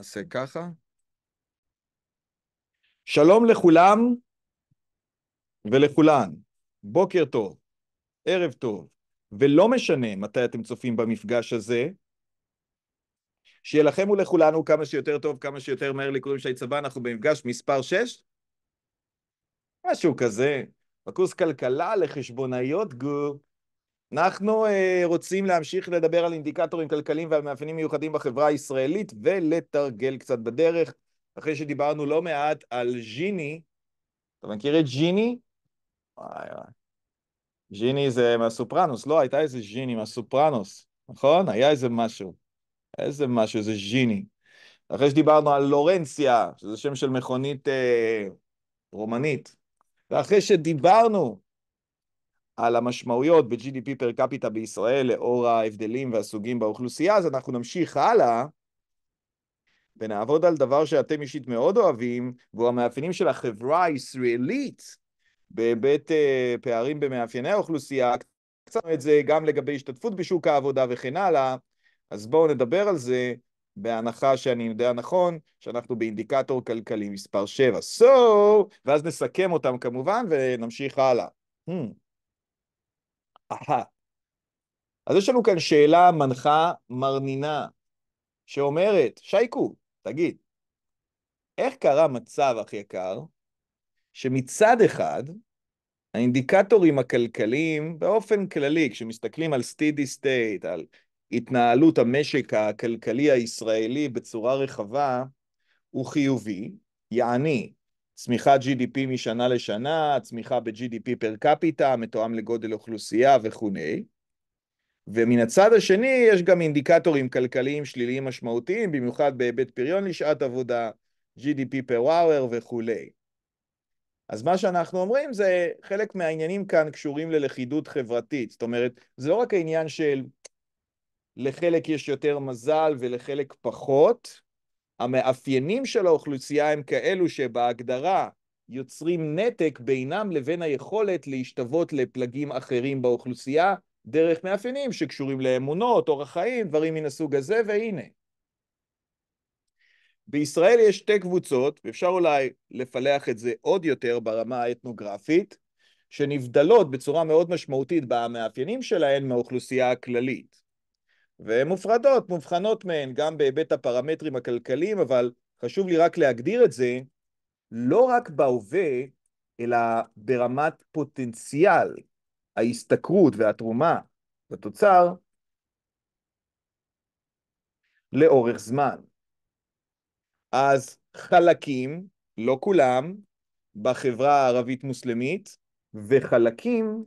נעשה ככה. שלום לכולם ולכולן. בוקר טוב, ערב טוב, ולא משנה מתי אתם צופים במפגש הזה, שיהיה לכם ולכולנו כמה שיותר טוב, כמה שיותר מהר לקרואים שי צבא, אנחנו במפגש מספר 6? משהו כזה, בקורס כלכלה לחשבונאיות גו. אנחנו אה, רוצים להמשיך לדבר על אינדיקטורים כלכליים ועל מאפיינים מיוחדים בחברה הישראלית ולתרגל קצת בדרך, אחרי שדיברנו לא מעט על ג'יני. אתה מכיר את ג'יני? וואי וואי. ג'יני זה מהסופרנוס, לא? הייתה איזה ג'יני מהסופרנוס, נכון? היה איזה משהו. איזה משהו, איזה ג'יני. אחרי שדיברנו על לורנציה, שזה שם של מכונית אה, רומנית. ואחרי שדיברנו על המשמעויות ב-GDP פר קפיטה בישראל לאור ההבדלים והסוגים באוכלוסייה, אז אנחנו נמשיך הלאה ונעבוד על דבר שאתם אישית מאוד אוהבים, והוא המאפיינים של החברה הישראלית בהיבט אה, פערים במאפייני האוכלוסייה. קצת את זה גם לגבי השתתפות בשוק העבודה וכן הלאה, אז בואו נדבר על זה בהנחה שאני יודע נכון, שאנחנו באינדיקטור כלכלי מספר 7. So, ואז נסכם אותם כמובן ונמשיך הלאה. Hmm. אחת. אז יש לנו כאן שאלה מנחה מרנינה, שאומרת, שייקו, תגיד, איך קרה מצב, אח יקר, שמצד אחד, האינדיקטורים הכלכליים, באופן כללי, כשמסתכלים על סטידי סטייט, על התנהלות המשק הכלכלי הישראלי בצורה רחבה, הוא חיובי, יעני, צמיחת GDP משנה לשנה, צמיחה ב-GDP פר קפיטה, מתואם לגודל אוכלוסייה וכו'. ומן הצד השני יש גם אינדיקטורים כלכליים שליליים משמעותיים, במיוחד בהיבט פריון לשעת עבודה, GDP פר וואוור וכו'. אז מה שאנחנו אומרים זה, חלק מהעניינים כאן קשורים ללכידות חברתית. זאת אומרת, זה לא רק העניין של לחלק יש יותר מזל ולחלק פחות, המאפיינים של האוכלוסייה הם כאלו שבהגדרה יוצרים נתק בינם לבין היכולת להשתוות לפלגים אחרים באוכלוסייה דרך מאפיינים שקשורים לאמונות, אורח חיים, דברים מן הסוג הזה, והנה. בישראל יש שתי קבוצות, ואפשר אולי לפלח את זה עוד יותר ברמה האתנוגרפית, שנבדלות בצורה מאוד משמעותית במאפיינים שלהן מהאוכלוסייה הכללית. והן מופרדות, מובחנות מהן, גם בהיבט הפרמטרים הכלכליים, אבל חשוב לי רק להגדיר את זה, לא רק בהווה, אלא ברמת פוטנציאל ההשתכרות והתרומה בתוצר לאורך זמן. אז חלקים, לא כולם, בחברה הערבית-מוסלמית, וחלקים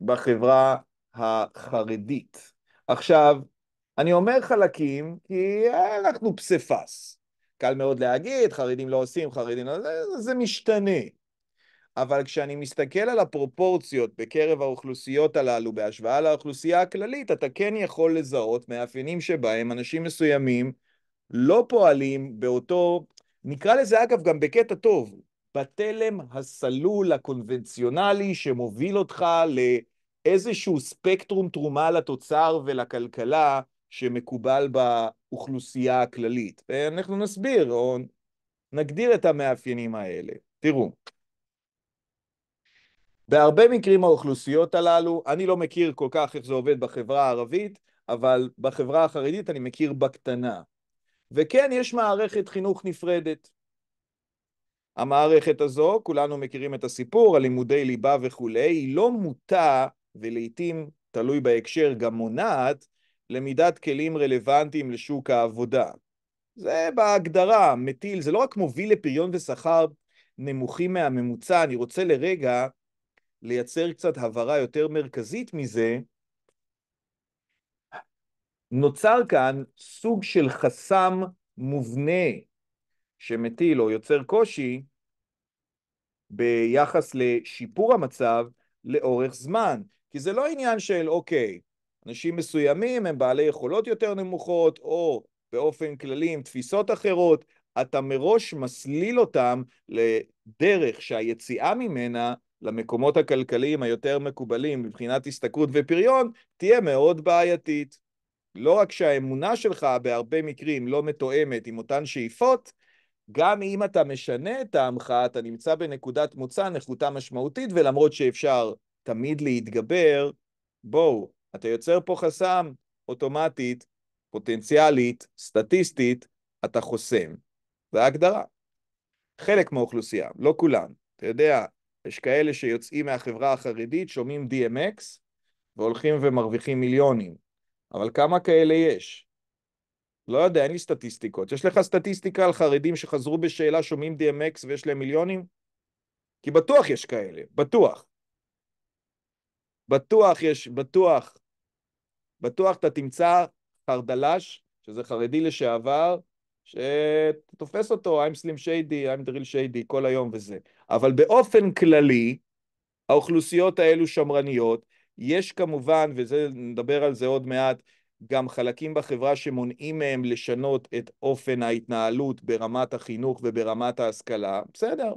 בחברה החרדית. עכשיו, אני אומר חלקים כי אה, אנחנו פסיפס. קל מאוד להגיד, חרדים לא עושים, חרדים לא... זה, זה משתנה. אבל כשאני מסתכל על הפרופורציות בקרב האוכלוסיות הללו בהשוואה לאוכלוסייה הכללית, אתה כן יכול לזהות מאפיינים שבהם אנשים מסוימים לא פועלים באותו, נקרא לזה אגב גם בקטע טוב, בתלם הסלול הקונבנציונלי שמוביל אותך ל... איזשהו ספקטרום תרומה לתוצר ולכלכלה שמקובל באוכלוסייה הכללית. אנחנו נסביר או נגדיר את המאפיינים האלה. תראו, בהרבה מקרים האוכלוסיות הללו, אני לא מכיר כל כך איך זה עובד בחברה הערבית, אבל בחברה החרדית אני מכיר בקטנה. וכן, יש מערכת חינוך נפרדת. המערכת הזו, כולנו מכירים את הסיפור, הלימודי ליבה וכולי, היא לא מוטה ולעיתים, תלוי בהקשר, גם מונעת, למידת כלים רלוונטיים לשוק העבודה. זה בהגדרה, מטיל, זה לא רק מוביל לפריון ושכר נמוכים מהממוצע, אני רוצה לרגע לייצר קצת הבהרה יותר מרכזית מזה. נוצר כאן סוג של חסם מובנה שמטיל או יוצר קושי ביחס לשיפור המצב לאורך זמן. כי זה לא עניין של, אוקיי, אנשים מסוימים הם בעלי יכולות יותר נמוכות, או באופן כללי עם תפיסות אחרות, אתה מראש מסליל אותם לדרך שהיציאה ממנה למקומות הכלכליים היותר מקובלים מבחינת השתכרות ופריון, תהיה מאוד בעייתית. לא רק שהאמונה שלך בהרבה מקרים לא מתואמת עם אותן שאיפות, גם אם אתה משנה את טעמך, אתה נמצא בנקודת מוצא נחותה משמעותית, ולמרות שאפשר תמיד להתגבר, בואו, אתה יוצר פה חסם אוטומטית, פוטנציאלית, סטטיסטית, אתה חוסם. זו ההגדרה. חלק מהאוכלוסייה, לא כולם. אתה יודע, יש כאלה שיוצאים מהחברה החרדית, שומעים DMX, והולכים ומרוויחים מיליונים. אבל כמה כאלה יש? לא יודע, אין לי סטטיסטיקות. יש לך סטטיסטיקה על חרדים שחזרו בשאלה, שומעים DMX ויש להם מיליונים? כי בטוח יש כאלה, בטוח. בטוח יש, בטוח, בטוח אתה תמצא חרדלש, שזה חרדי לשעבר, שתופס אותו, I'm slim shady, I'm drill shady, כל היום וזה. אבל באופן כללי, האוכלוסיות האלו שמרניות, יש כמובן, וזה, נדבר על זה עוד מעט, גם חלקים בחברה שמונעים מהם לשנות את אופן ההתנהלות ברמת החינוך וברמת ההשכלה, בסדר,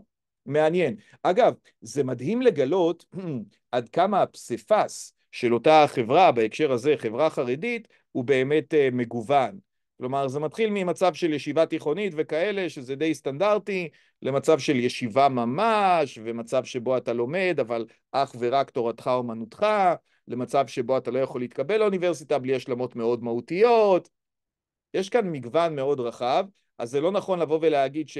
מעניין. אגב, זה מדהים לגלות עד כמה הפסיפס של אותה חברה, בהקשר הזה חברה חרדית, הוא באמת uh, מגוון. כלומר, זה מתחיל ממצב של ישיבה תיכונית וכאלה, שזה די סטנדרטי, למצב של ישיבה ממש, ומצב שבו אתה לומד, אבל אך ורק תורתך אומנותך, למצב שבו אתה לא יכול להתקבל לאוניברסיטה בלי השלמות מאוד מהותיות. יש כאן מגוון מאוד רחב, אז זה לא נכון לבוא ולהגיד ש...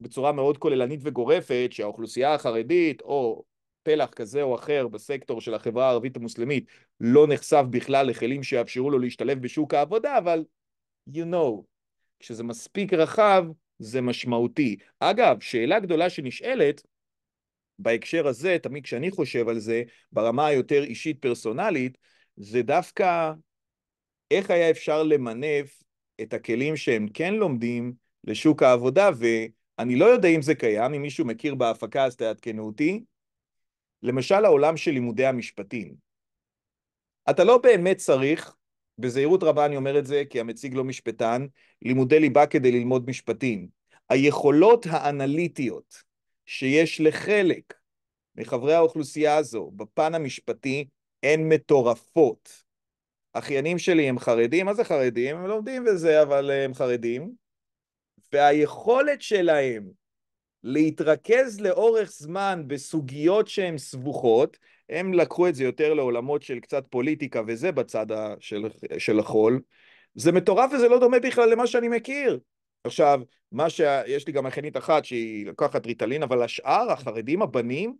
בצורה מאוד כוללנית וגורפת שהאוכלוסייה החרדית או פלח כזה או אחר בסקטור של החברה הערבית המוסלמית לא נחשף בכלל לכלים שיאפשרו לו להשתלב בשוק העבודה, אבל you know, כשזה מספיק רחב זה משמעותי. אגב, שאלה גדולה שנשאלת בהקשר הזה, תמיד כשאני חושב על זה, ברמה היותר אישית פרסונלית, זה דווקא איך היה אפשר למנף את הכלים שהם כן לומדים לשוק העבודה, ו... אני לא יודע אם זה קיים, אם מישהו מכיר בהפקה אז תעדכנו אותי. למשל העולם של לימודי המשפטים. אתה לא באמת צריך, בזהירות רבה אני אומר את זה כי המציג לא משפטן, לימודי ליבה כדי ללמוד משפטים. היכולות האנליטיות שיש לחלק מחברי האוכלוסייה הזו בפן המשפטי הן מטורפות. אחיינים שלי הם חרדים, מה זה חרדים? הם לומדים וזה, אבל הם חרדים. והיכולת שלהם להתרכז לאורך זמן בסוגיות שהן סבוכות, הם לקחו את זה יותר לעולמות של קצת פוליטיקה וזה בצד של, של החול, זה מטורף וזה לא דומה בכלל למה שאני מכיר. עכשיו, מה שיש לי גם אחיינית אחת שהיא לקחת ריטלין, אבל השאר, החרדים, הבנים,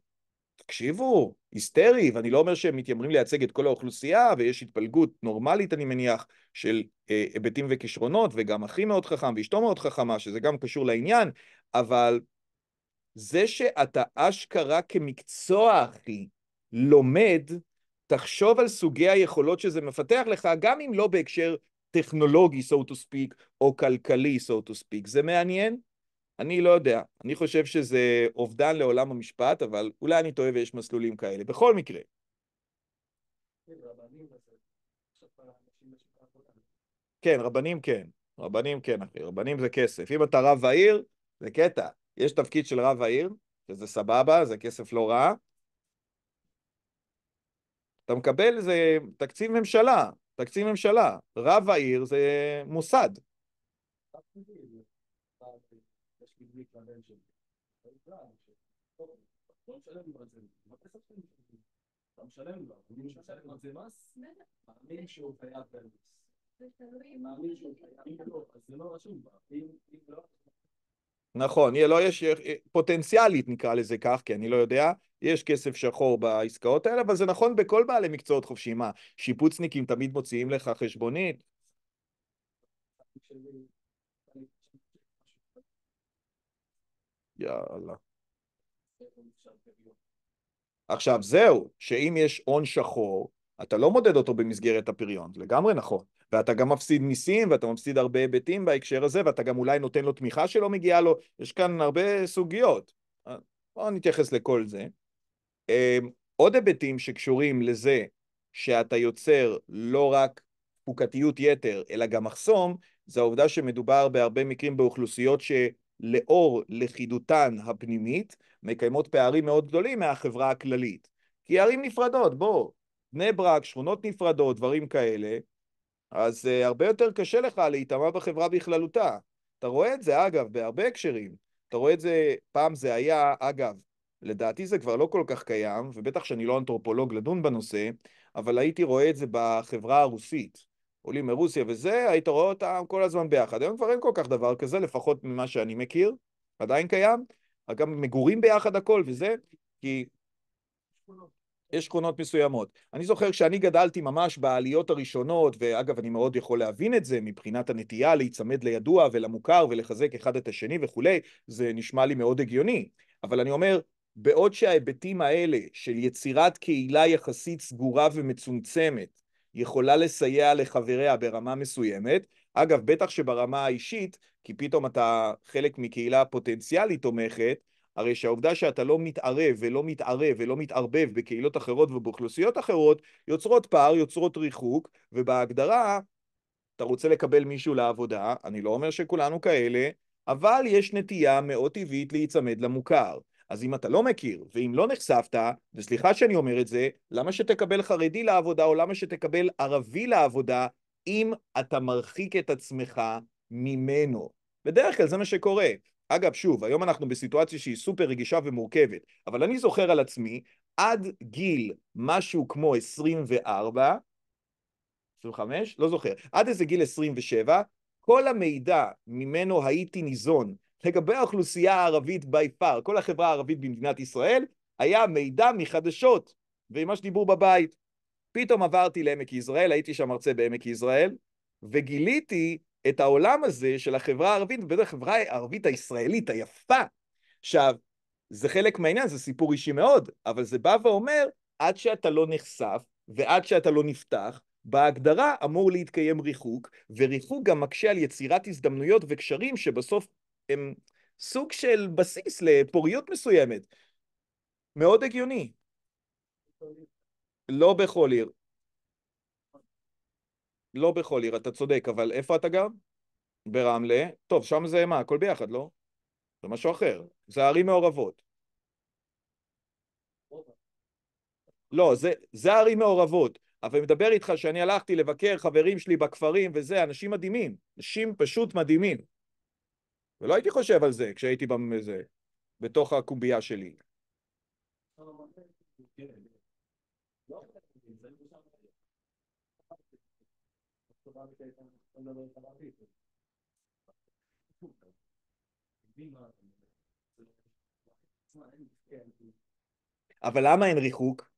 תקשיבו, היסטרי, ואני לא אומר שהם מתיימרים לייצג את כל האוכלוסייה, ויש התפלגות נורמלית, אני מניח, של אה, היבטים וכישרונות, וגם אחי מאוד חכם ואשתו מאוד חכמה, שזה גם קשור לעניין, אבל זה שאתה אשכרה כמקצוע, אחי, לומד, תחשוב על סוגי היכולות שזה מפתח לך, גם אם לא בהקשר טכנולוגי, so to speak, או כלכלי, so to speak. זה מעניין? אני לא יודע, אני חושב שזה אובדן לעולם המשפט, אבל אולי אני טועה ויש מסלולים כאלה. בכל מקרה. כן, כן, רבנים כן. רבנים כן, אחי. רבנים זה כסף. אם אתה רב העיר, זה קטע. יש תפקיד של רב העיר, שזה סבבה, זה כסף לא רע. אתה מקבל, איזה תקציב ממשלה. תקציב ממשלה. רב העיר זה מוסד. להתלבן שם. לא משלם לו על זה, אתה משלם לו, אני משלם על זה מס, מאמין שהוא חייב במס. מאמין שהוא חייב, אם אז זה לא רשום בה, אם לא... נכון, לא יש, פוטנציאלית נקרא לזה כך, כי אני לא יודע, יש כסף שחור בעסקאות האלה, אבל זה נכון בכל בעלי מקצועות חופשיים. מה, שיפוצניקים תמיד מוציאים לך חשבונית? יאללה. עכשיו זהו, שאם יש הון שחור, אתה לא מודד אותו במסגרת הפריון, לגמרי נכון. ואתה גם מפסיד מיסים, ואתה מפסיד הרבה היבטים בהקשר הזה, ואתה גם אולי נותן לו תמיכה שלא מגיעה לו, יש כאן הרבה סוגיות. בואו נתייחס לכל זה. אמ, עוד היבטים שקשורים לזה שאתה יוצר לא רק חוקתיות יתר, אלא גם מחסום, זה העובדה שמדובר בהרבה מקרים באוכלוסיות ש... לאור לכידותן הפנימית, מקיימות פערים מאוד גדולים מהחברה הכללית. כי ערים נפרדות, בואו, בני ברק, שכונות נפרדות, דברים כאלה, אז uh, הרבה יותר קשה לך להיטמע בחברה בכללותה. אתה רואה את זה, אגב, בהרבה הקשרים. אתה רואה את זה, פעם זה היה, אגב, לדעתי זה כבר לא כל כך קיים, ובטח שאני לא אנתרופולוג לדון בנושא, אבל הייתי רואה את זה בחברה הרוסית. עולים מרוסיה וזה, היית רואה אותם כל הזמן ביחד. היום כבר אין כל כך דבר כזה, לפחות ממה שאני מכיר, עדיין קיים. גם מגורים ביחד הכל וזה, כי... שכונות. יש שכונות מסוימות. אני זוכר שאני גדלתי ממש בעליות הראשונות, ואגב, אני מאוד יכול להבין את זה מבחינת הנטייה להיצמד לידוע ולמוכר ולחזק אחד את השני וכולי, זה נשמע לי מאוד הגיוני. אבל אני אומר, בעוד שההיבטים האלה של יצירת קהילה יחסית סגורה ומצומצמת, יכולה לסייע לחבריה ברמה מסוימת. אגב, בטח שברמה האישית, כי פתאום אתה חלק מקהילה פוטנציאלית תומכת, הרי שהעובדה שאתה לא מתערב ולא מתערב ולא מתערבב בקהילות אחרות ובאוכלוסיות אחרות, יוצרות פער, יוצרות ריחוק, ובהגדרה, אתה רוצה לקבל מישהו לעבודה, אני לא אומר שכולנו כאלה, אבל יש נטייה מאוד טבעית להיצמד למוכר. אז אם אתה לא מכיר, ואם לא נחשפת, וסליחה שאני אומר את זה, למה שתקבל חרדי לעבודה, או למה שתקבל ערבי לעבודה, אם אתה מרחיק את עצמך ממנו? בדרך כלל זה מה שקורה. אגב, שוב, היום אנחנו בסיטואציה שהיא סופר רגישה ומורכבת, אבל אני זוכר על עצמי, עד גיל משהו כמו 24, 25? לא זוכר. עד איזה גיל 27, כל המידע ממנו הייתי ניזון לגבי האוכלוסייה הערבית by far, כל החברה הערבית במדינת ישראל, היה מידע מחדשות ומה שדיברו בבית. פתאום עברתי לעמק יזרעאל, הייתי שם מרצה בעמק יזרעאל, וגיליתי את העולם הזה של החברה הערבית, ובטח החברה הערבית הישראלית היפה. עכשיו, זה חלק מהעניין, זה סיפור אישי מאוד, אבל זה בא ואומר, עד שאתה לא נחשף ועד שאתה לא נפתח, בהגדרה אמור להתקיים ריחוק, וריחוק גם מקשה על יצירת הזדמנויות וקשרים שבסוף הם סוג של בסיס לפוריות מסוימת. מאוד הגיוני. לא בכל עיר. לא בכל עיר, אתה צודק, אבל איפה אתה גר? ברמלה. טוב, שם זה מה? הכל ביחד, לא? זה משהו אחר. זה ערים מעורבות. לא, זה, זה ערים מעורבות. אבל אני מדבר איתך שאני הלכתי לבקר חברים שלי בכפרים וזה, אנשים מדהימים. אנשים פשוט מדהימים. ולא הייתי חושב על זה כשהייתי בזה, בתוך הקובייה שלי. אבל למה אין ריחוק?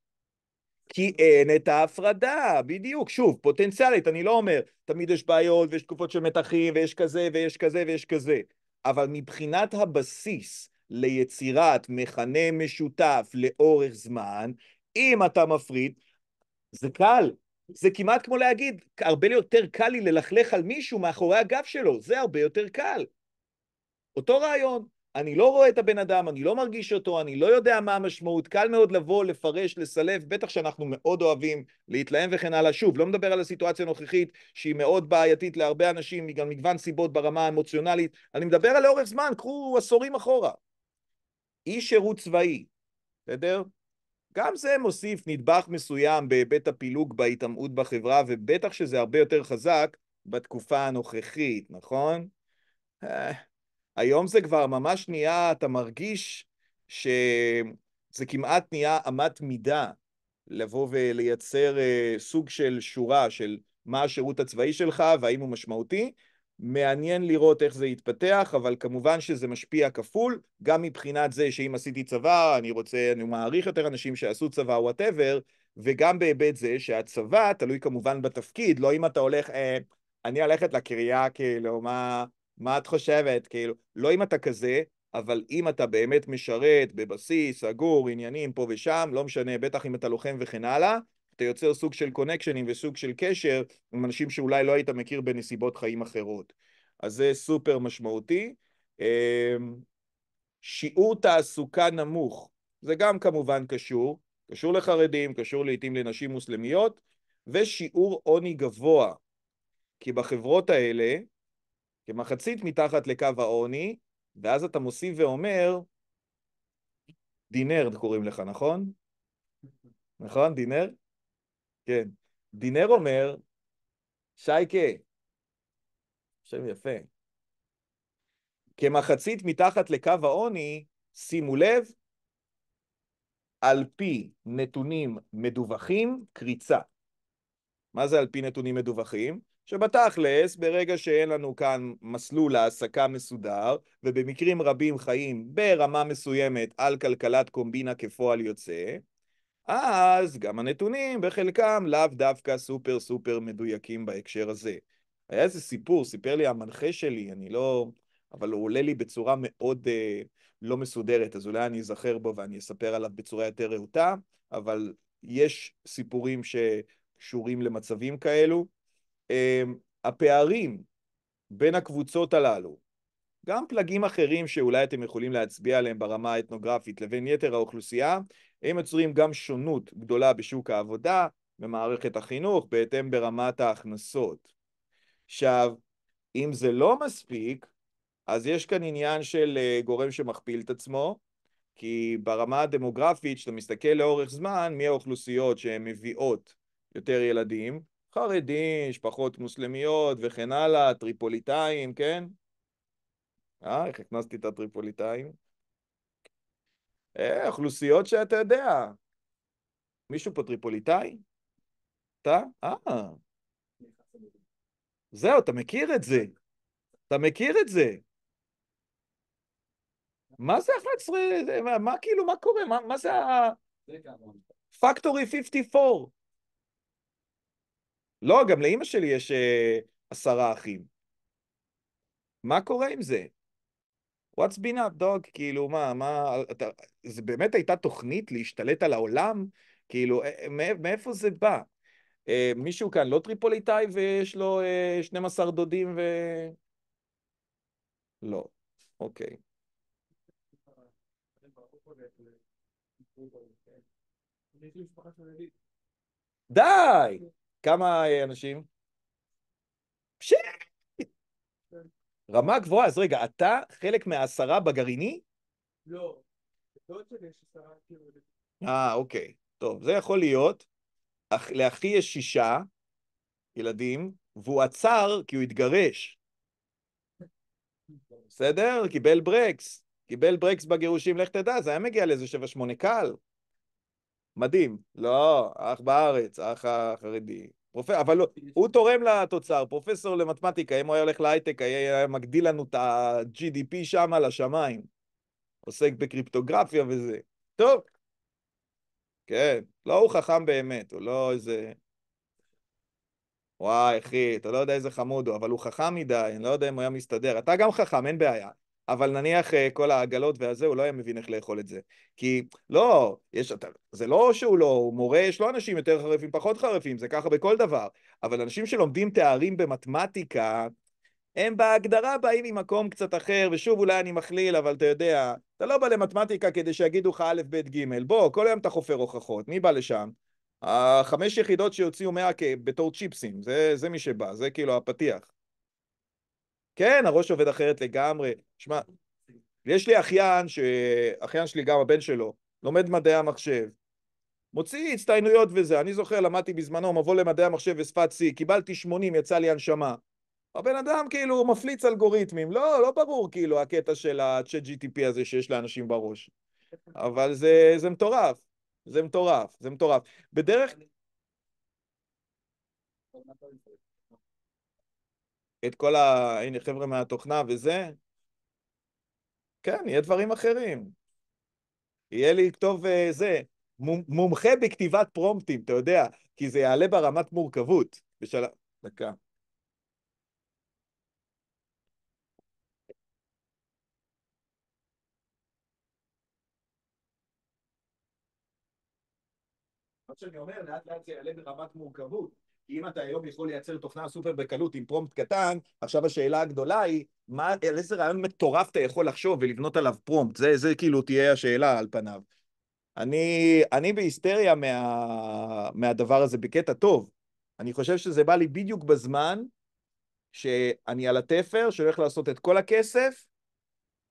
כי אין את ההפרדה, בדיוק. שוב, פוטנציאלית, אני לא אומר, תמיד יש בעיות ויש תקופות של מתחים ויש כזה ויש כזה ויש כזה. אבל מבחינת הבסיס ליצירת מכנה משותף לאורך זמן, אם אתה מפריד, זה קל. זה כמעט כמו להגיד, הרבה יותר קל לי ללכלך על מישהו מאחורי הגב שלו, זה הרבה יותר קל. אותו רעיון. אני לא רואה את הבן אדם, אני לא מרגיש אותו, אני לא יודע מה המשמעות, קל מאוד לבוא, לפרש, לסלף, בטח שאנחנו מאוד אוהבים להתלהם וכן הלאה. שוב, לא מדבר על הסיטואציה הנוכחית, שהיא מאוד בעייתית להרבה אנשים, בגלל מגוון סיבות ברמה האמוציונלית, אני מדבר על לאורך זמן, קחו עשורים אחורה. אי שירות צבאי, בסדר? גם זה מוסיף נדבך מסוים בהיבט הפילוג בהיטמעות בחברה, ובטח שזה הרבה יותר חזק בתקופה הנוכחית, נכון? אה, היום זה כבר ממש נהיה, אתה מרגיש שזה כמעט נהיה אמת מידה לבוא ולייצר אה, סוג של שורה של מה השירות הצבאי שלך והאם הוא משמעותי. מעניין לראות איך זה יתפתח, אבל כמובן שזה משפיע כפול, גם מבחינת זה שאם עשיתי צבא, אני רוצה, אני מעריך יותר אנשים שעשו צבא, וואטאבר, וגם בהיבט זה שהצבא תלוי כמובן בתפקיד, לא אם אתה הולך, אה, אני הולכת לקריה, כאילו, מה, מה את חושבת? כאילו, לא אם אתה כזה, אבל אם אתה באמת משרת בבסיס, סגור, עניינים פה ושם, לא משנה, בטח אם אתה לוחם וכן הלאה, אתה יוצר סוג של קונקשנים וסוג של קשר עם אנשים שאולי לא היית מכיר בנסיבות חיים אחרות. אז זה סופר משמעותי. אמ, שיעור תעסוקה נמוך, זה גם כמובן קשור, קשור לחרדים, קשור לעיתים לנשים מוסלמיות, ושיעור עוני גבוה. כי בחברות האלה, כמחצית מתחת לקו העוני, ואז אתה מוסיף ואומר, דינרד קוראים לך, נכון? נכון, דינר? כן. דינר אומר, שייקה, שם יפה, כמחצית מתחת לקו העוני, שימו לב, על פי נתונים מדווחים, קריצה. מה זה על פי נתונים מדווחים? שבתכלס, ברגע שאין לנו כאן מסלול העסקה מסודר, ובמקרים רבים חיים ברמה מסוימת על כלכלת קומבינה כפועל יוצא, אז גם הנתונים בחלקם לאו דווקא סופר סופר מדויקים בהקשר הזה. היה איזה סיפור, סיפר לי המנחה שלי, אני לא... אבל הוא עולה לי בצורה מאוד אה, לא מסודרת, אז אולי אני אזכר בו ואני אספר עליו בצורה יותר רהוטה, אבל יש סיפורים שקשורים למצבים כאלו. אמ, הפערים בין הקבוצות הללו, גם פלגים אחרים שאולי אתם יכולים להצביע עליהם ברמה האתנוגרפית לבין יתר האוכלוסייה, הם יוצרים גם שונות גדולה בשוק העבודה, במערכת החינוך, בהתאם ברמת ההכנסות. עכשיו, אם זה לא מספיק, אז יש כאן עניין של אה, גורם שמכפיל את עצמו, כי ברמה הדמוגרפית, כשאתה מסתכל לאורך זמן, מי האוכלוסיות שהן מביאות יותר ילדים, חרדים, משפחות מוסלמיות וכן הלאה, טריפוליטאים, כן? אה, איך הכנסתי את הטריפוליטאים? אה, אוכלוסיות שאתה יודע. מישהו פה טריפוליטאי? אתה? אה. זהו, אתה מכיר את זה. אתה מכיר את זה. מה זה 11? מה, מה כאילו, מה קורה? מה, מה זה ה... פקטורי 54? לא, גם לאימא שלי יש אה, עשרה אחים. מה קורה עם זה? What's been up, dog? כאילו, מה, מה, אתה, זה באמת הייתה תוכנית להשתלט על העולם? כאילו, אה, אה, מאיפה זה בא? אה, מישהו כאן לא טריפוליטאי ויש לו אה, 12 דודים ו... לא, אוקיי. די! כמה אה, אנשים? רמה גבוהה, אז רגע, אתה חלק מהעשרה בגרעיני? לא. כאילו, אה, אוקיי. טוב, זה יכול להיות. אח, לאחי יש שישה ילדים, והוא עצר כי הוא התגרש. בסדר? קיבל ברקס. קיבל ברקס בגירושים, לך תדע, זה היה מגיע לאיזה שבע שמונה קל. מדהים. לא, אח בארץ, אח החרדי. פרופ... אבל הוא תורם לתוצר, פרופסור למתמטיקה, אם הוא היה הולך להייטק, היה מגדיל לנו את ה-GDP שם על השמיים. עוסק בקריפטוגרפיה וזה. טוב. כן, לא הוא חכם באמת, הוא לא איזה... וואי, אחי, אתה לא יודע איזה חמוד הוא, אבל הוא חכם מדי, אני לא יודע אם הוא היה מסתדר. אתה גם חכם, אין בעיה. אבל נניח אה, כל העגלות והזה, הוא לא היה מבין איך לאכול את זה. כי לא, יש, זה לא שהוא לא, הוא מורה, יש לו אנשים יותר חריפים, פחות חריפים, זה ככה בכל דבר. אבל אנשים שלומדים תארים במתמטיקה, הם בהגדרה באים ממקום קצת אחר, ושוב אולי אני מכליל, אבל אתה יודע, אתה לא בא למתמטיקה כדי שיגידו לך א', ב', ג', בוא, כל היום אתה חופר הוכחות, מי בא לשם? החמש יחידות שיוציאו 100 בתור צ'יפסים, זה, זה מי שבא, זה כאילו הפתיח. כן, הראש עובד אחרת לגמרי. שמע, יש לי אחיין, אחיין שלי, גם הבן שלו, לומד מדעי המחשב. מוציא הצטיינויות וזה. אני זוכר, למדתי בזמנו מבוא למדעי המחשב ושפת C, קיבלתי 80, יצא לי הנשמה. הבן אדם כאילו מפליץ אלגוריתמים. לא, לא ברור כאילו הקטע של ה-chat GTP הזה שיש לאנשים בראש. אבל זה, זה מטורף. זה מטורף, זה מטורף. בדרך... את כל ה... הנה, חבר'ה מהתוכנה וזה, כן, יהיה דברים אחרים. יהיה לי כתוב uh, זה, מומחה בכתיבת פרומפטים, אתה יודע, כי זה יעלה ברמת מורכבות. בשל... דקה. שאני אומר, לאט לאט זה יעלה ברמת מורכבות. כי אם אתה היום יכול לייצר תוכנה סופר בקלות עם פרומפט קטן, עכשיו השאלה הגדולה היא, מה, על איזה רעיון מטורף אתה יכול לחשוב ולבנות עליו פרומפט? זה, זה כאילו תהיה השאלה על פניו. אני, אני בהיסטריה מה, מהדבר הזה בקטע טוב. אני חושב שזה בא לי בדיוק בזמן שאני על התפר, שהולך לעשות את כל הכסף,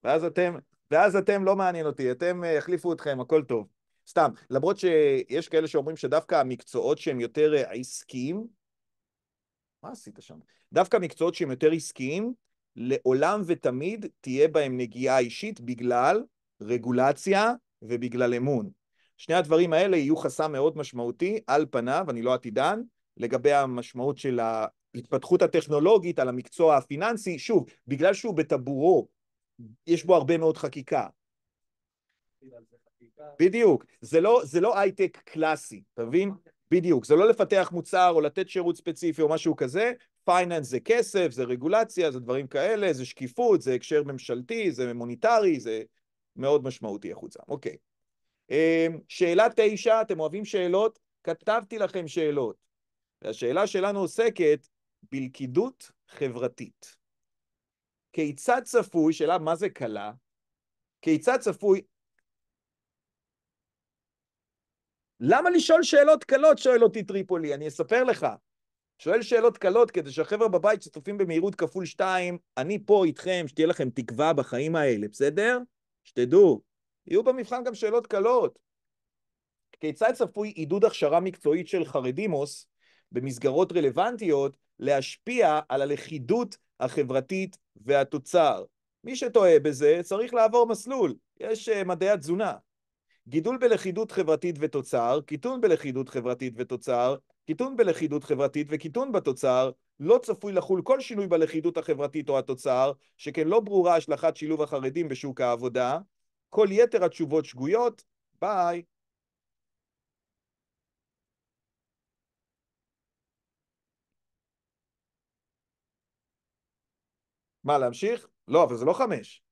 ואז אתם, ואז אתם לא מעניין אותי, אתם אה, יחליפו אתכם, הכל טוב. סתם, למרות שיש כאלה שאומרים שדווקא המקצועות שהם יותר אה, עסקיים, מה עשית שם? דווקא מקצועות שהם יותר עסקיים, לעולם ותמיד תהיה בהם נגיעה אישית בגלל רגולציה ובגלל אמון. שני הדברים האלה יהיו חסם מאוד משמעותי, על פניו, אני לא עתידן, לגבי המשמעות של ההתפתחות הטכנולוגית על המקצוע הפיננסי, שוב, בגלל שהוא בטבורו, יש בו הרבה מאוד חקיקה. בגלל זה בדיוק. זה לא, זה לא הייטק קלאסי, אתה מבין? בדיוק. זה לא לפתח מוצר או לתת שירות ספציפי או משהו כזה. פייננס זה כסף, זה רגולציה, זה דברים כאלה, זה שקיפות, זה הקשר ממשלתי, זה מוניטרי, זה מאוד משמעותי החוצה. אוקיי. אמ, שאלה תשע, אתם אוהבים שאלות? כתבתי לכם שאלות. והשאלה שלנו עוסקת בלכידות חברתית. כיצד צפוי, שאלה מה זה קלה, כיצד צפוי למה לשאול שאלות קלות, שואל אותי טריפולי, אני אספר לך. שואל שאלות קלות כדי שהחבר'ה בבית שצופים במהירות כפול שתיים, אני פה איתכם, שתהיה לכם תקווה בחיים האלה, בסדר? שתדעו. יהיו במבחן גם שאלות קלות. כיצד צפוי עידוד הכשרה מקצועית של חרדימוס במסגרות רלוונטיות להשפיע על הלכידות החברתית והתוצר? מי שטועה בזה צריך לעבור מסלול, יש אה, מדעי התזונה. גידול בלכידות חברתית ותוצר, קיטון בלכידות חברתית ותוצר, קיטון בלכידות חברתית וקיטון בתוצר, לא צפוי לחול כל שינוי בלכידות החברתית או התוצר, שכן לא ברורה השלכת שילוב החרדים בשוק העבודה. כל יתר התשובות שגויות, ביי. מה, להמשיך? לא, אבל זה לא חמש.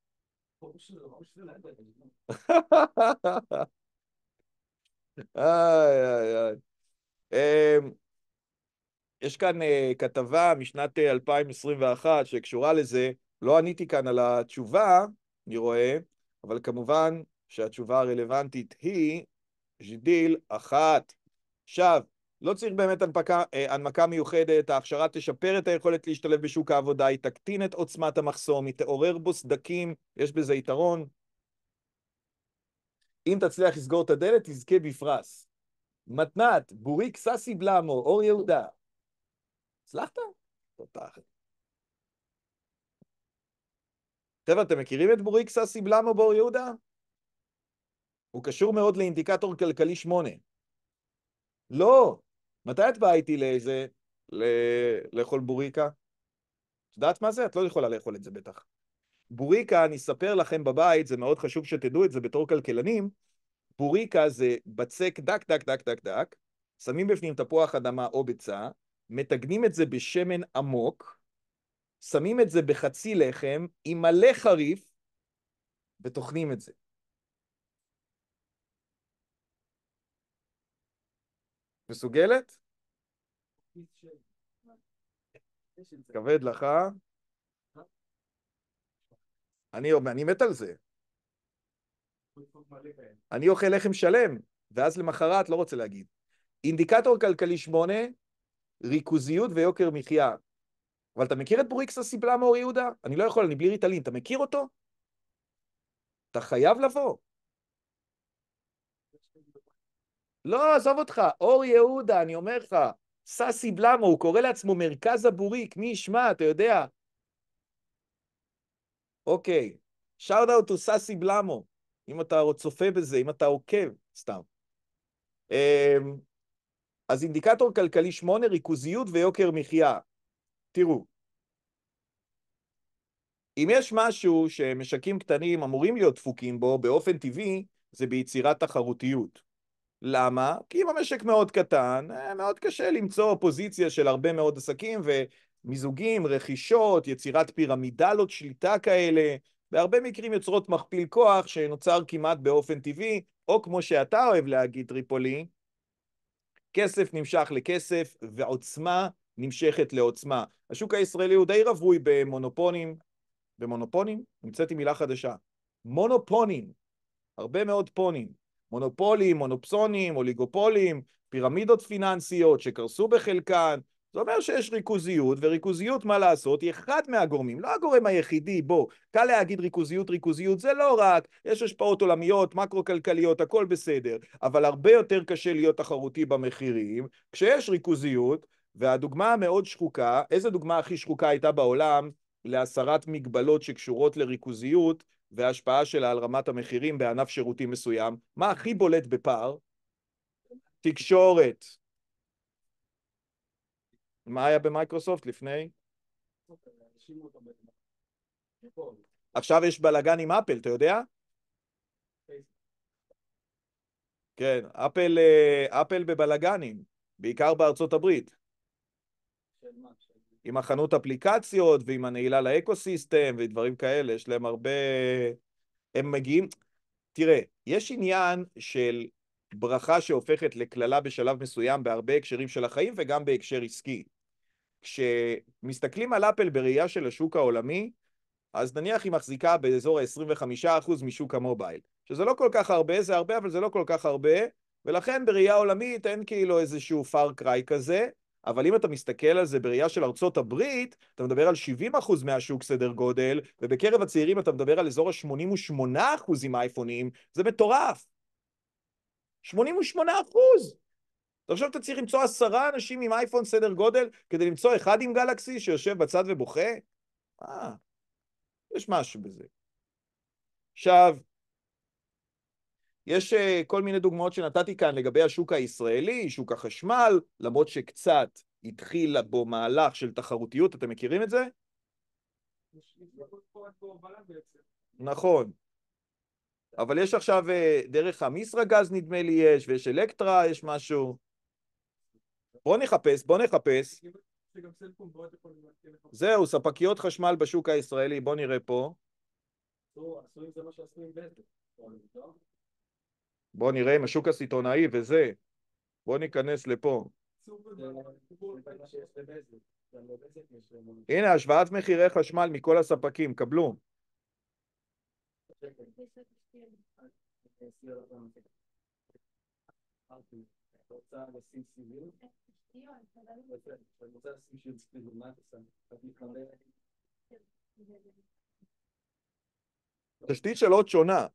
איי, איי, איי. אמ, יש כאן אה, כתבה משנת 2021 אה, שקשורה לזה. לא עניתי כאן על התשובה, אני רואה, אבל כמובן שהתשובה הרלוונטית היא ז'דיל אחת. עכשיו, לא צריך באמת הנפקה, אה, הנמקה מיוחדת, ההכשרה תשפר את היכולת להשתלב בשוק העבודה, היא תקטין את עוצמת המחסום, היא תעורר בו סדקים, יש בזה יתרון. אם תצליח לסגור את הדלת, תזכה בפרס. מתנת, בוריק ססי בלמו, אור יהודה. הצלחת? תותח. חבר'ה, אתם מכירים את בוריק ססי בלמו באור יהודה? הוא קשור מאוד לאינדיקטור כלכלי 8. לא, מתי את באה איתי לאיזה... ל... לאכול בוריקה? את יודעת מה זה? את לא יכולה לאכול את זה בטח. בוריקה, אני אספר לכם בבית, זה מאוד חשוב שתדעו את זה בתור כלכלנים, בוריקה זה בצק דק דק דק דק דק, שמים בפנים תפוח אדמה או ביצה, מתגנים את זה בשמן עמוק, שמים את זה בחצי לחם עם מלא חריף, וטוחנים את זה. מסוגלת? כבד לך. אני, אני מת על זה. אני אוכל לחם שלם, ואז למחרת לא רוצה להגיד. אינדיקטור כלכלי 8, ריכוזיות ויוקר מחיה. אבל אתה מכיר את בוריקס הסיבלה מאור יהודה? אני לא יכול, אני בלי ריטלין. אתה מכיר אותו? אתה חייב לבוא. לא, עזוב אותך, אור יהודה, אני אומר לך, ססי בלמו, הוא קורא לעצמו מרכז הבוריק, מי ישמע, אתה יודע. אוקיי, שאוט אאוט הוא ססי בלמו, אם אתה צופה בזה, אם אתה עוקב, סתם. אמ, אז אינדיקטור כלכלי 8, ריכוזיות ויוקר מחיה. תראו, אם יש משהו שמשקים קטנים אמורים להיות דפוקים בו באופן טבעי, זה ביצירת תחרותיות. למה? כי אם המשק מאוד קטן, אה, מאוד קשה למצוא פוזיציה של הרבה מאוד עסקים ומיזוגים, רכישות, יצירת פירמידלות שליטה כאלה, בהרבה מקרים יוצרות מכפיל כוח שנוצר כמעט באופן טבעי, או כמו שאתה אוהב להגיד, טריפולי, כסף נמשך לכסף ועוצמה נמשכת לעוצמה. השוק הישראלי הוא די רווי במונופונים, במונופונים? המצאתי מילה חדשה. מונופונים, הרבה מאוד פונים. מונופולים, מונופסונים, אוליגופולים, פירמידות פיננסיות שקרסו בחלקן, זה אומר שיש ריכוזיות, וריכוזיות, מה לעשות, היא אחד מהגורמים, לא הגורם היחידי, בוא, קל להגיד ריכוזיות, ריכוזיות, זה לא רק, יש השפעות עולמיות, מקרו-כלכליות, הכל בסדר, אבל הרבה יותר קשה להיות תחרותי במחירים, כשיש ריכוזיות, והדוגמה המאוד שחוקה, איזה דוגמה הכי שחוקה הייתה בעולם להסרת מגבלות שקשורות לריכוזיות? וההשפעה שלה על רמת המחירים בענף שירותים מסוים, מה הכי בולט בפער? תקשורת. מה היה במייקרוסופט לפני? עכשיו יש בלאגן עם אפל, אתה יודע? כן, אפל, אה, אפל בבלאגנים, בעיקר בארצות הברית. עם הכנות אפליקציות ועם הנעילה לאקו-סיסטם ודברים כאלה, יש להם הרבה... הם מגיעים... תראה, יש עניין של ברכה שהופכת לקללה בשלב מסוים בהרבה הקשרים של החיים וגם בהקשר עסקי. כשמסתכלים על אפל בראייה של השוק העולמי, אז נניח היא מחזיקה באזור ה-25% משוק המובייל, שזה לא כל כך הרבה, זה הרבה, אבל זה לא כל כך הרבה, ולכן בראייה עולמית אין כאילו איזשהו far cry כזה, אבל אם אתה מסתכל על זה בראייה של ארצות הברית, אתה מדבר על 70% מהשוק סדר גודל, ובקרב הצעירים אתה מדבר על אזור ה-88% עם אייפונים, זה מטורף. 88%! עכשיו אתה צריך למצוא עשרה אנשים עם אייפון סדר גודל כדי למצוא אחד עם גלקסי שיושב בצד ובוכה? אה, יש משהו בזה. עכשיו, יש אה, כל מיני דוגמאות שנתתי כאן לגבי השוק הישראלי, שוק החשמל, למרות שקצת התחיל בו מהלך של תחרותיות, אתם מכירים את זה? נכון. אבל יש עכשיו אה, דרך המסרגז נדמה לי יש, ויש אלקטרה, יש משהו. בוא נחפש, בוא נחפש. זהו, ספקיות חשמל בשוק הישראלי, בוא נראה פה. בואו נראה אם השוק הסיטונאי וזה, בואו ניכנס לפה. הנה, השוואת מחירי חשמל מכל הספקים, קבלו. תשתית של עוד שונה,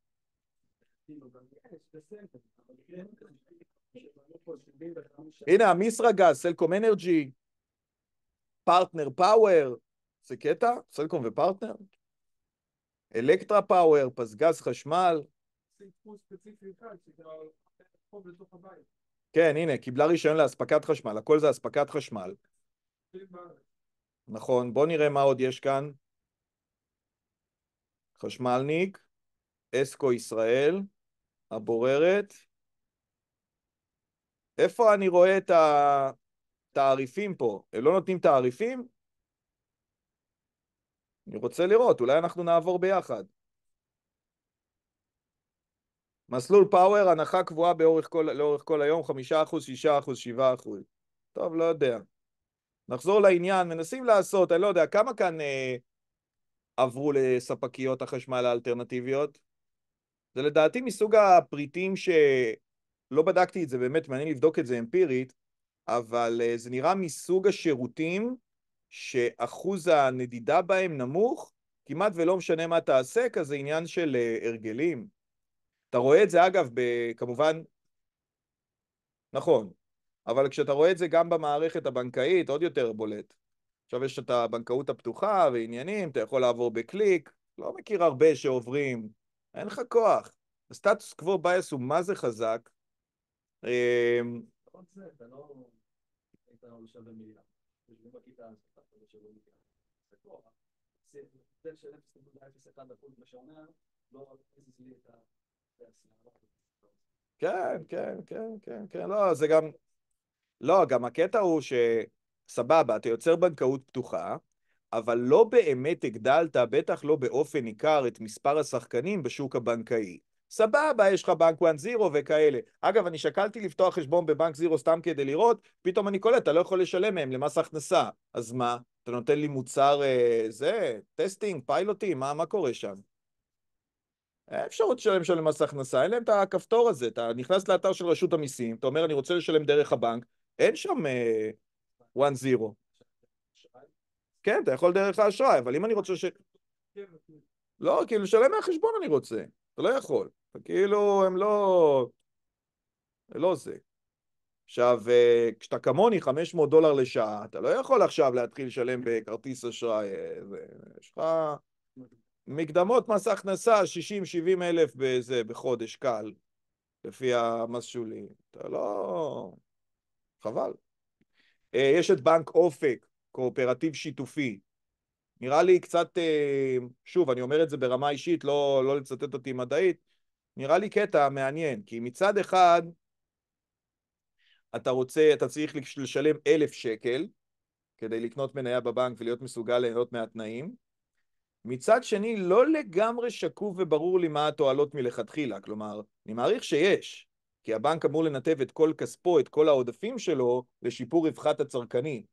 הנה, המיסרגז, סלקום אנרג'י, פרטנר פאוור, זה קטע? סלקום ופרטנר? אלקטרה פאוור, פסגז חשמל. כן, הנה, קיבלה רישיון לאספקת חשמל, הכל זה אספקת חשמל. נכון, בוא נראה מה עוד יש כאן. חשמלניק, אסקו ישראל, הבוררת. איפה אני רואה את התעריפים פה? הם לא נותנים תעריפים? אני רוצה לראות, אולי אנחנו נעבור ביחד. מסלול פאוור, הנחה קבועה באורך כל, לאורך כל היום, 5%, 6%, 7%. טוב, לא יודע. נחזור לעניין, מנסים לעשות, אני לא יודע, כמה כאן אה, עברו לספקיות החשמל האלטרנטיביות? זה לדעתי מסוג הפריטים שלא בדקתי את זה, באמת מעניין לבדוק את זה אמפירית, אבל אה, זה נראה מסוג השירותים שאחוז הנדידה בהם נמוך, כמעט ולא משנה מה תעשה, כזה עניין של אה, הרגלים. אתה רואה את זה אגב, ב... כמובן, נכון, אבל כשאתה רואה את זה גם במערכת הבנקאית, עוד יותר בולט. עכשיו יש את הבנקאות הפתוחה ועניינים, אתה יכול לעבור בקליק, לא מכיר הרבה שעוברים אין לך כוח. הסטטוס קוו בייס הוא מה זה חזק. כן, כן, כן, כן, כן, לא, זה גם... לא, גם הקטע הוא שסבבה, אתה יוצר בנקאות פתוחה, אבל לא באמת הגדלת, בטח לא באופן ניכר, את מספר השחקנים בשוק הבנקאי. סבבה, יש לך בנק 1-0 וכאלה. אגב, אני שקלתי לפתוח חשבון בבנק 0 סתם כדי לראות, פתאום אני קולט, אתה לא יכול לשלם מהם למס הכנסה. אז מה, אתה נותן לי מוצר, אה, זה, טסטינג, פיילוטים, מה, מה קורה שם? אפשרות לשלם שם למס הכנסה, אין להם את הכפתור הזה. אתה נכנס לאתר של רשות המיסים, אתה אומר, אני רוצה לשלם דרך הבנק, אין שם אה, 1-0. כן, אתה יכול דרך האשראי, אבל אם אני רוצה ש... לא, כאילו, לשלם מהחשבון אני רוצה. אתה לא יכול. כאילו, הם לא... זה לא זה. עכשיו, אה, כשאתה כמוני 500 דולר לשעה, אתה לא יכול עכשיו להתחיל לשלם בכרטיס אשראי. אה, יש לך מקדמות מס הכנסה 60-70 אלף בזה, בחודש קל, לפי המס שולי. אתה לא... חבל. אה, יש את בנק אופק, קואופרטיב שיתופי. נראה לי קצת, אה, שוב, אני אומר את זה ברמה אישית, לא, לא לצטט אותי מדעית, נראה לי קטע מעניין, כי מצד אחד אתה רוצה, אתה צריך לשלם אלף שקל כדי לקנות מניה בבנק ולהיות מסוגל ליהנות מהתנאים, מצד שני, לא לגמרי שקוף וברור לי מה התועלות מלכתחילה, כלומר, אני מעריך שיש, כי הבנק אמור לנתב את כל כספו, את כל העודפים שלו, לשיפור רווחת הצרכנים.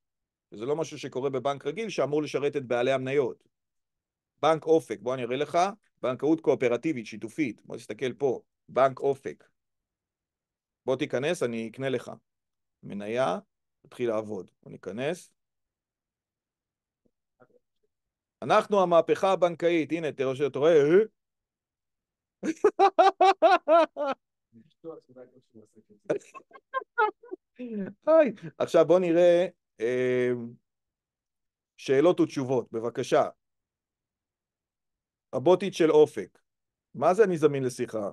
וזה לא משהו שקורה בבנק רגיל שאמור לשרת את בעלי המניות. בנק אופק, בוא אני אראה לך, בנקאות קואופרטיבית, שיתופית, בוא תסתכל פה, בנק אופק. בוא תיכנס, אני אקנה לך. מניה, תתחיל לעבוד. בוא ניכנס. אנחנו המהפכה הבנקאית, הנה, תראה שאתה רואה, אה? עכשיו בוא נראה אמ, שאלות ותשובות, בבקשה. הבוטית של אופק, מה זה אני זמין לשיחה?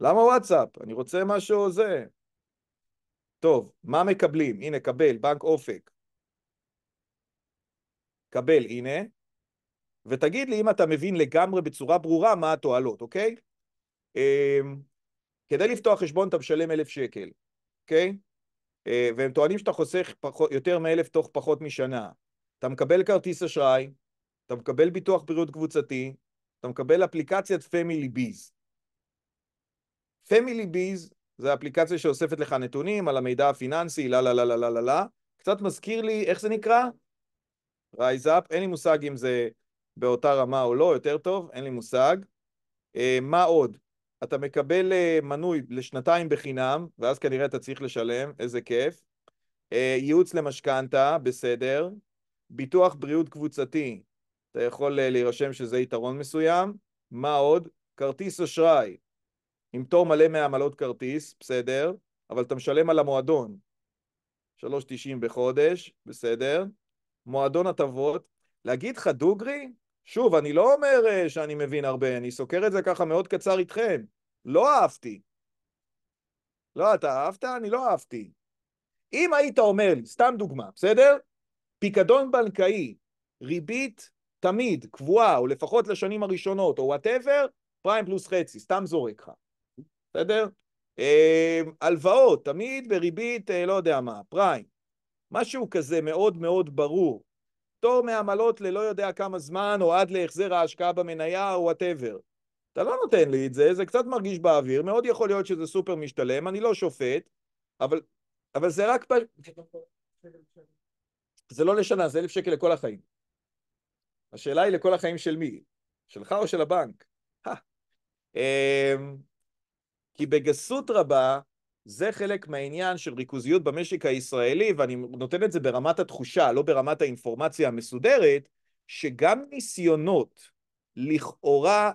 למה וואטסאפ? אני רוצה משהו זה. טוב, מה מקבלים? הנה, קבל, בנק אופק. קבל, הנה. ותגיד לי אם אתה מבין לגמרי בצורה ברורה מה התועלות, אוקיי? אמ, כדי לפתוח חשבון אתה משלם אלף שקל, אוקיי? אה, והם טוענים שאתה חוסך פחות, יותר מאלף תוך פחות משנה. אתה מקבל כרטיס אשראי, אתה מקבל ביטוח בריאות קבוצתי, אתה מקבל אפליקציית פמילי ביז. פמילי ביז זה אפליקציה שאוספת לך נתונים על המידע הפיננסי, לה לה לה לה לה לה לה. קצת מזכיר לי, איך זה נקרא? רייז אפ, אין לי מושג אם זה באותה רמה או לא, יותר טוב, אין לי מושג. אה, מה עוד? אתה מקבל אה, מנוי לשנתיים בחינם, ואז כנראה אתה צריך לשלם, איזה כיף. אה, ייעוץ למשכנתה, בסדר. ביטוח בריאות קבוצתי, אתה יכול אה, להירשם שזה יתרון מסוים. מה עוד? כרטיס אשראי, עם תור מלא מעמלות כרטיס, בסדר, אבל אתה משלם על המועדון, 3.90 בחודש, בסדר. מועדון הטבות, להגיד לך דוגרי? שוב, אני לא אומר אה, שאני מבין הרבה, אני סוקר את זה ככה מאוד קצר איתכם. לא אהבתי. לא, אתה אהבת? אני לא אהבתי. אם היית אומר, סתם דוגמה, בסדר? פיקדון בנקאי, ריבית תמיד קבועה, או לפחות לשנים הראשונות, או וואטאבר, פריים פלוס חצי, סתם זורק לך, בסדר? אמ, הלוואות, תמיד בריבית, אה, לא יודע מה, פריים. משהו כזה מאוד מאוד ברור. פטור מעמלות ללא יודע כמה זמן, או עד להחזר ההשקעה במניה, או וואטאבר. אתה לא נותן לי את זה, זה קצת מרגיש באוויר, מאוד יכול להיות שזה סופר משתלם, אני לא שופט, אבל, אבל זה רק... זה לא לשנה, זה אלף שקל לכל החיים. השאלה היא לכל החיים של מי? שלך או של הבנק? אמ, כי בגסות רבה, זה חלק מהעניין של ריכוזיות במשק הישראלי, ואני נותן את זה ברמת התחושה, לא ברמת האינפורמציה המסודרת, שגם ניסיונות לכאורה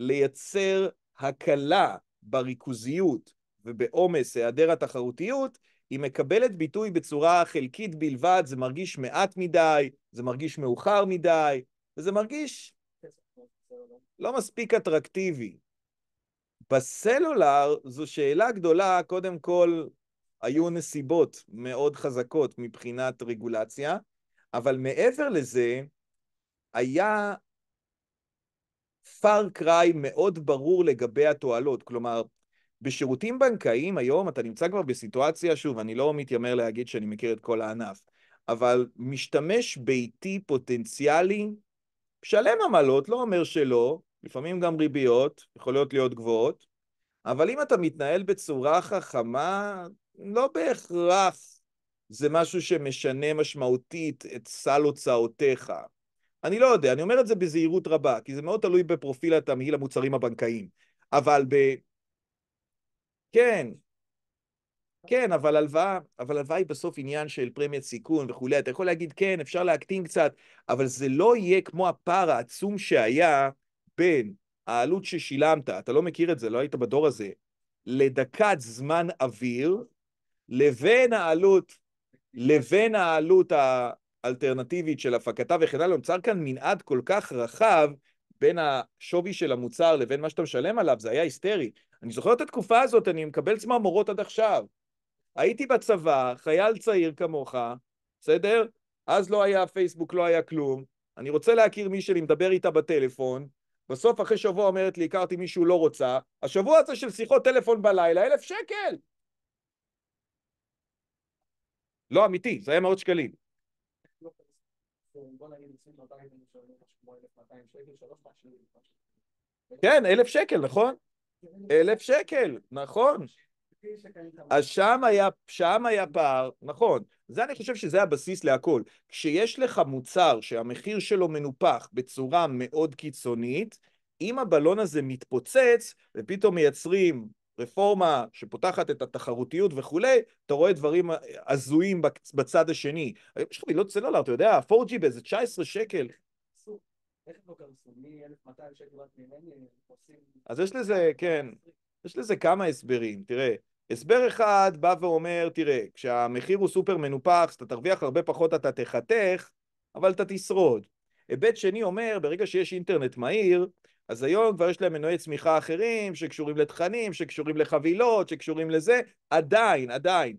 לייצר הקלה בריכוזיות ובעומס היעדר התחרותיות, היא מקבלת ביטוי בצורה חלקית בלבד, זה מרגיש מעט מדי, זה מרגיש מאוחר מדי, וזה מרגיש לא מספיק אטרקטיבי. בסלולר זו שאלה גדולה, קודם כל היו נסיבות מאוד חזקות מבחינת רגולציה, אבל מעבר לזה, היה far cry מאוד ברור לגבי התועלות. כלומר, בשירותים בנקאיים היום אתה נמצא כבר בסיטואציה, שוב, אני לא מתיימר להגיד שאני מכיר את כל הענף, אבל משתמש ביתי פוטנציאלי, שלם עמלות, לא אומר שלא, לפעמים גם ריביות, יכולות להיות גבוהות, אבל אם אתה מתנהל בצורה חכמה, לא בהכרח זה משהו שמשנה משמעותית את סל הוצאותיך. אני לא יודע, אני אומר את זה בזהירות רבה, כי זה מאוד תלוי בפרופיל התמהיל המוצרים הבנקאיים. אבל ב... כן, כן, אבל הלוואה, אבל הלוואה היא בסוף עניין של פרמיית סיכון וכולי. אתה יכול להגיד, כן, אפשר להקטין קצת, אבל זה לא יהיה כמו הפער העצום שהיה בין העלות ששילמת, אתה לא מכיר את זה, לא היית בדור הזה, לדקת זמן אוויר, לבין העלות, לבין העלות האלטרנטיבית של הפקתה וכן הלאה, נוצר כאן מנעד כל כך רחב בין השווי של המוצר לבין מה שאתה משלם עליו, זה היה היסטרי. אני זוכר את התקופה הזאת, אני מקבל צמרמורות עד עכשיו. הייתי בצבא, חייל צעיר כמוך, בסדר? אז לא היה פייסבוק, לא היה כלום. אני רוצה להכיר מישהי, מדבר איתה בטלפון, בסוף אחרי שבוע אומרת לי, הכרתי מישהו לא רוצה, השבוע הזה של שיחות טלפון בלילה, אלף שקל! לא, אמיתי, זה היה מאות שקלים. כן, אלף שקל, נכון? אלף שקל, נכון. אז שם היה, שם היה פער, נכון, זה אני חושב שזה הבסיס להכל. כשיש לך מוצר שהמחיר שלו מנופח בצורה מאוד קיצונית, אם הבלון הזה מתפוצץ ופתאום מייצרים רפורמה שפותחת את התחרותיות וכולי, אתה רואה דברים הזויים בצד השני. יש לך מילות סלולר, אתה יודע, 4G באיזה 19 שקל. אז יש לזה, כן, יש לזה כמה הסברים, תראה. הסבר אחד בא ואומר, תראה, כשהמחיר הוא סופר מנופח, אז אתה תרוויח הרבה פחות, אתה תחתך, אבל אתה תשרוד. היבט שני אומר, ברגע שיש אינטרנט מהיר, אז היום כבר יש להם מנועי צמיחה אחרים, שקשורים לתכנים, שקשורים לחבילות, שקשורים לזה, עדיין, עדיין.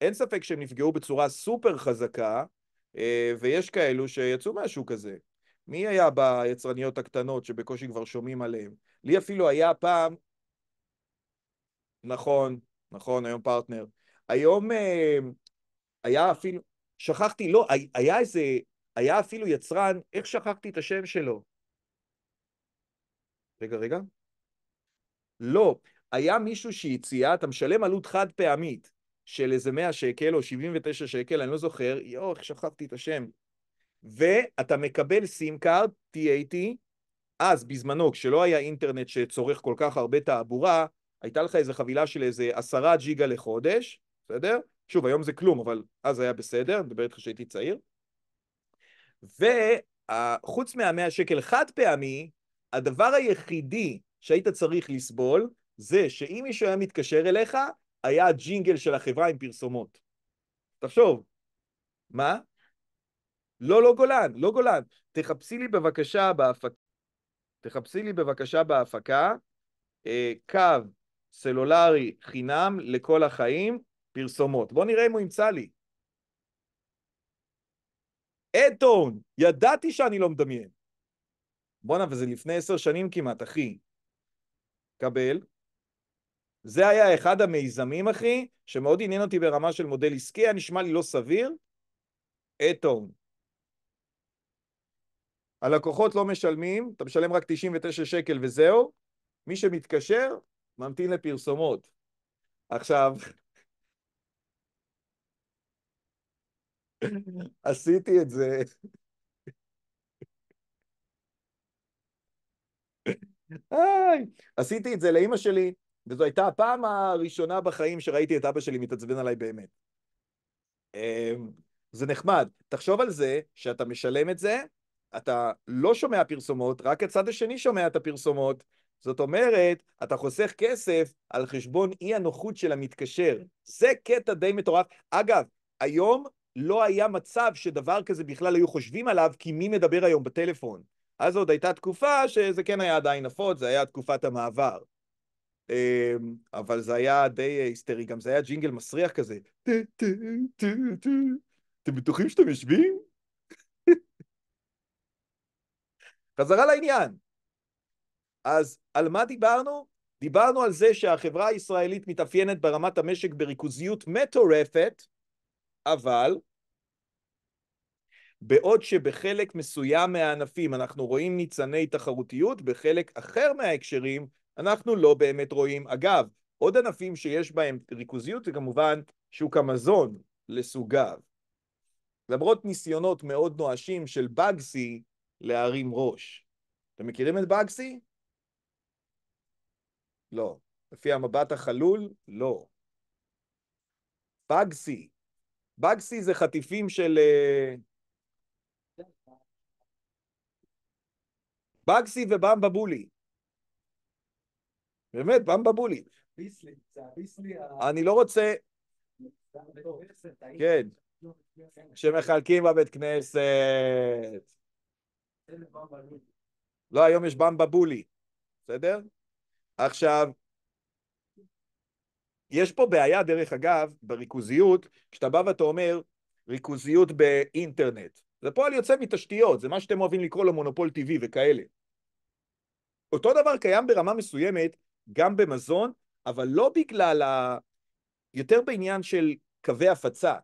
אין ספק שהם נפגעו בצורה סופר חזקה, אה, ויש כאלו שיצאו מהשוק הזה. מי היה ביצרניות הקטנות שבקושי כבר שומעים עליהן? לי אפילו היה פעם, נכון, נכון? היום פרטנר. היום אה, היה אפילו, שכחתי, לא, היה איזה, היה אפילו יצרן, איך שכחתי את השם שלו? רגע, רגע. לא, היה מישהו שהציע, אתה משלם עלות חד פעמית של איזה 100 שקל או 79 שקל, אני לא זוכר, יואו, איך שכחתי את השם. ואתה מקבל סים קארד, TAT, אז בזמנו, כשלא היה אינטרנט שצורך כל כך הרבה תעבורה, הייתה לך איזה חבילה של איזה עשרה ג'יגה לחודש, בסדר? שוב, היום זה כלום, אבל אז היה בסדר, אני מדבר איתך כשהייתי צעיר. וחוץ מהמאה שקל חד פעמי, הדבר היחידי שהיית צריך לסבול, זה שאם מישהו היה מתקשר אליך, היה הג'ינגל של החברה עם פרסומות. תחשוב, מה? לא, לא גולן, לא גולן. תחפשי לי בבקשה בהפקה, תחפשי לי בבקשה בהפקה, אה, קו סלולרי חינם לכל החיים, פרסומות. בואו נראה אם הוא ימצא לי. אדטון, ידעתי שאני לא מדמיין. בואנה, וזה לפני עשר שנים כמעט, אחי. קבל. זה היה אחד המיזמים, אחי, שמאוד עניין אותי ברמה של מודל עסקי, היה נשמע לי לא סביר. אדטון. הלקוחות לא משלמים, אתה משלם רק 99 שקל וזהו. מי שמתקשר, ממתין לפרסומות. עכשיו, עשיתי את זה. היי, עשיתי את זה לאימא שלי, וזו הייתה הפעם הראשונה בחיים שראיתי את אבא שלי מתעצבן עליי באמת. אמ, זה נחמד. תחשוב על זה שאתה משלם את זה, אתה לא שומע פרסומות, רק הצד השני שומע את הפרסומות, זאת אומרת, אתה חוסך כסף על חשבון אי הנוחות של המתקשר. זה קטע די מטורף. אגב, היום לא היה מצב שדבר כזה בכלל היו חושבים עליו, כי מי מדבר היום בטלפון? אז עוד הייתה תקופה שזה כן היה עדיין נפוץ, זה היה תקופת המעבר. אמ, אבל זה היה די היסטרי, גם זה היה ג'ינגל מסריח כזה. אתם בטוחים שאתם יושבים? חזרה לעניין. אז על מה דיברנו? דיברנו על זה שהחברה הישראלית מתאפיינת ברמת המשק בריכוזיות מטורפת, אבל בעוד שבחלק מסוים מהענפים אנחנו רואים ניצני תחרותיות, בחלק אחר מההקשרים אנחנו לא באמת רואים. אגב, עוד ענפים שיש בהם ריכוזיות זה כמובן שוק המזון לסוגיו. למרות ניסיונות מאוד נואשים של בגסי להרים ראש. אתם מכירים את בגסי? לא. לפי המבט החלול, לא. בגסי. בגסי זה חטיפים של... בגסי אה, ובמבה בולי. באמת, במבה בולי. אני לא רוצה... כן. שמחלקים בבית כנסת. לא, היום יש במבה בולי, בסדר? עכשיו, יש פה בעיה, דרך אגב, בריכוזיות, כשאתה בא ואתה אומר, ריכוזיות באינטרנט. זה פועל יוצא מתשתיות, זה מה שאתם אוהבים לקרוא לו מונופול טבעי וכאלה. אותו דבר קיים ברמה מסוימת גם במזון, אבל לא בגלל ה... יותר בעניין של קווי הפצה.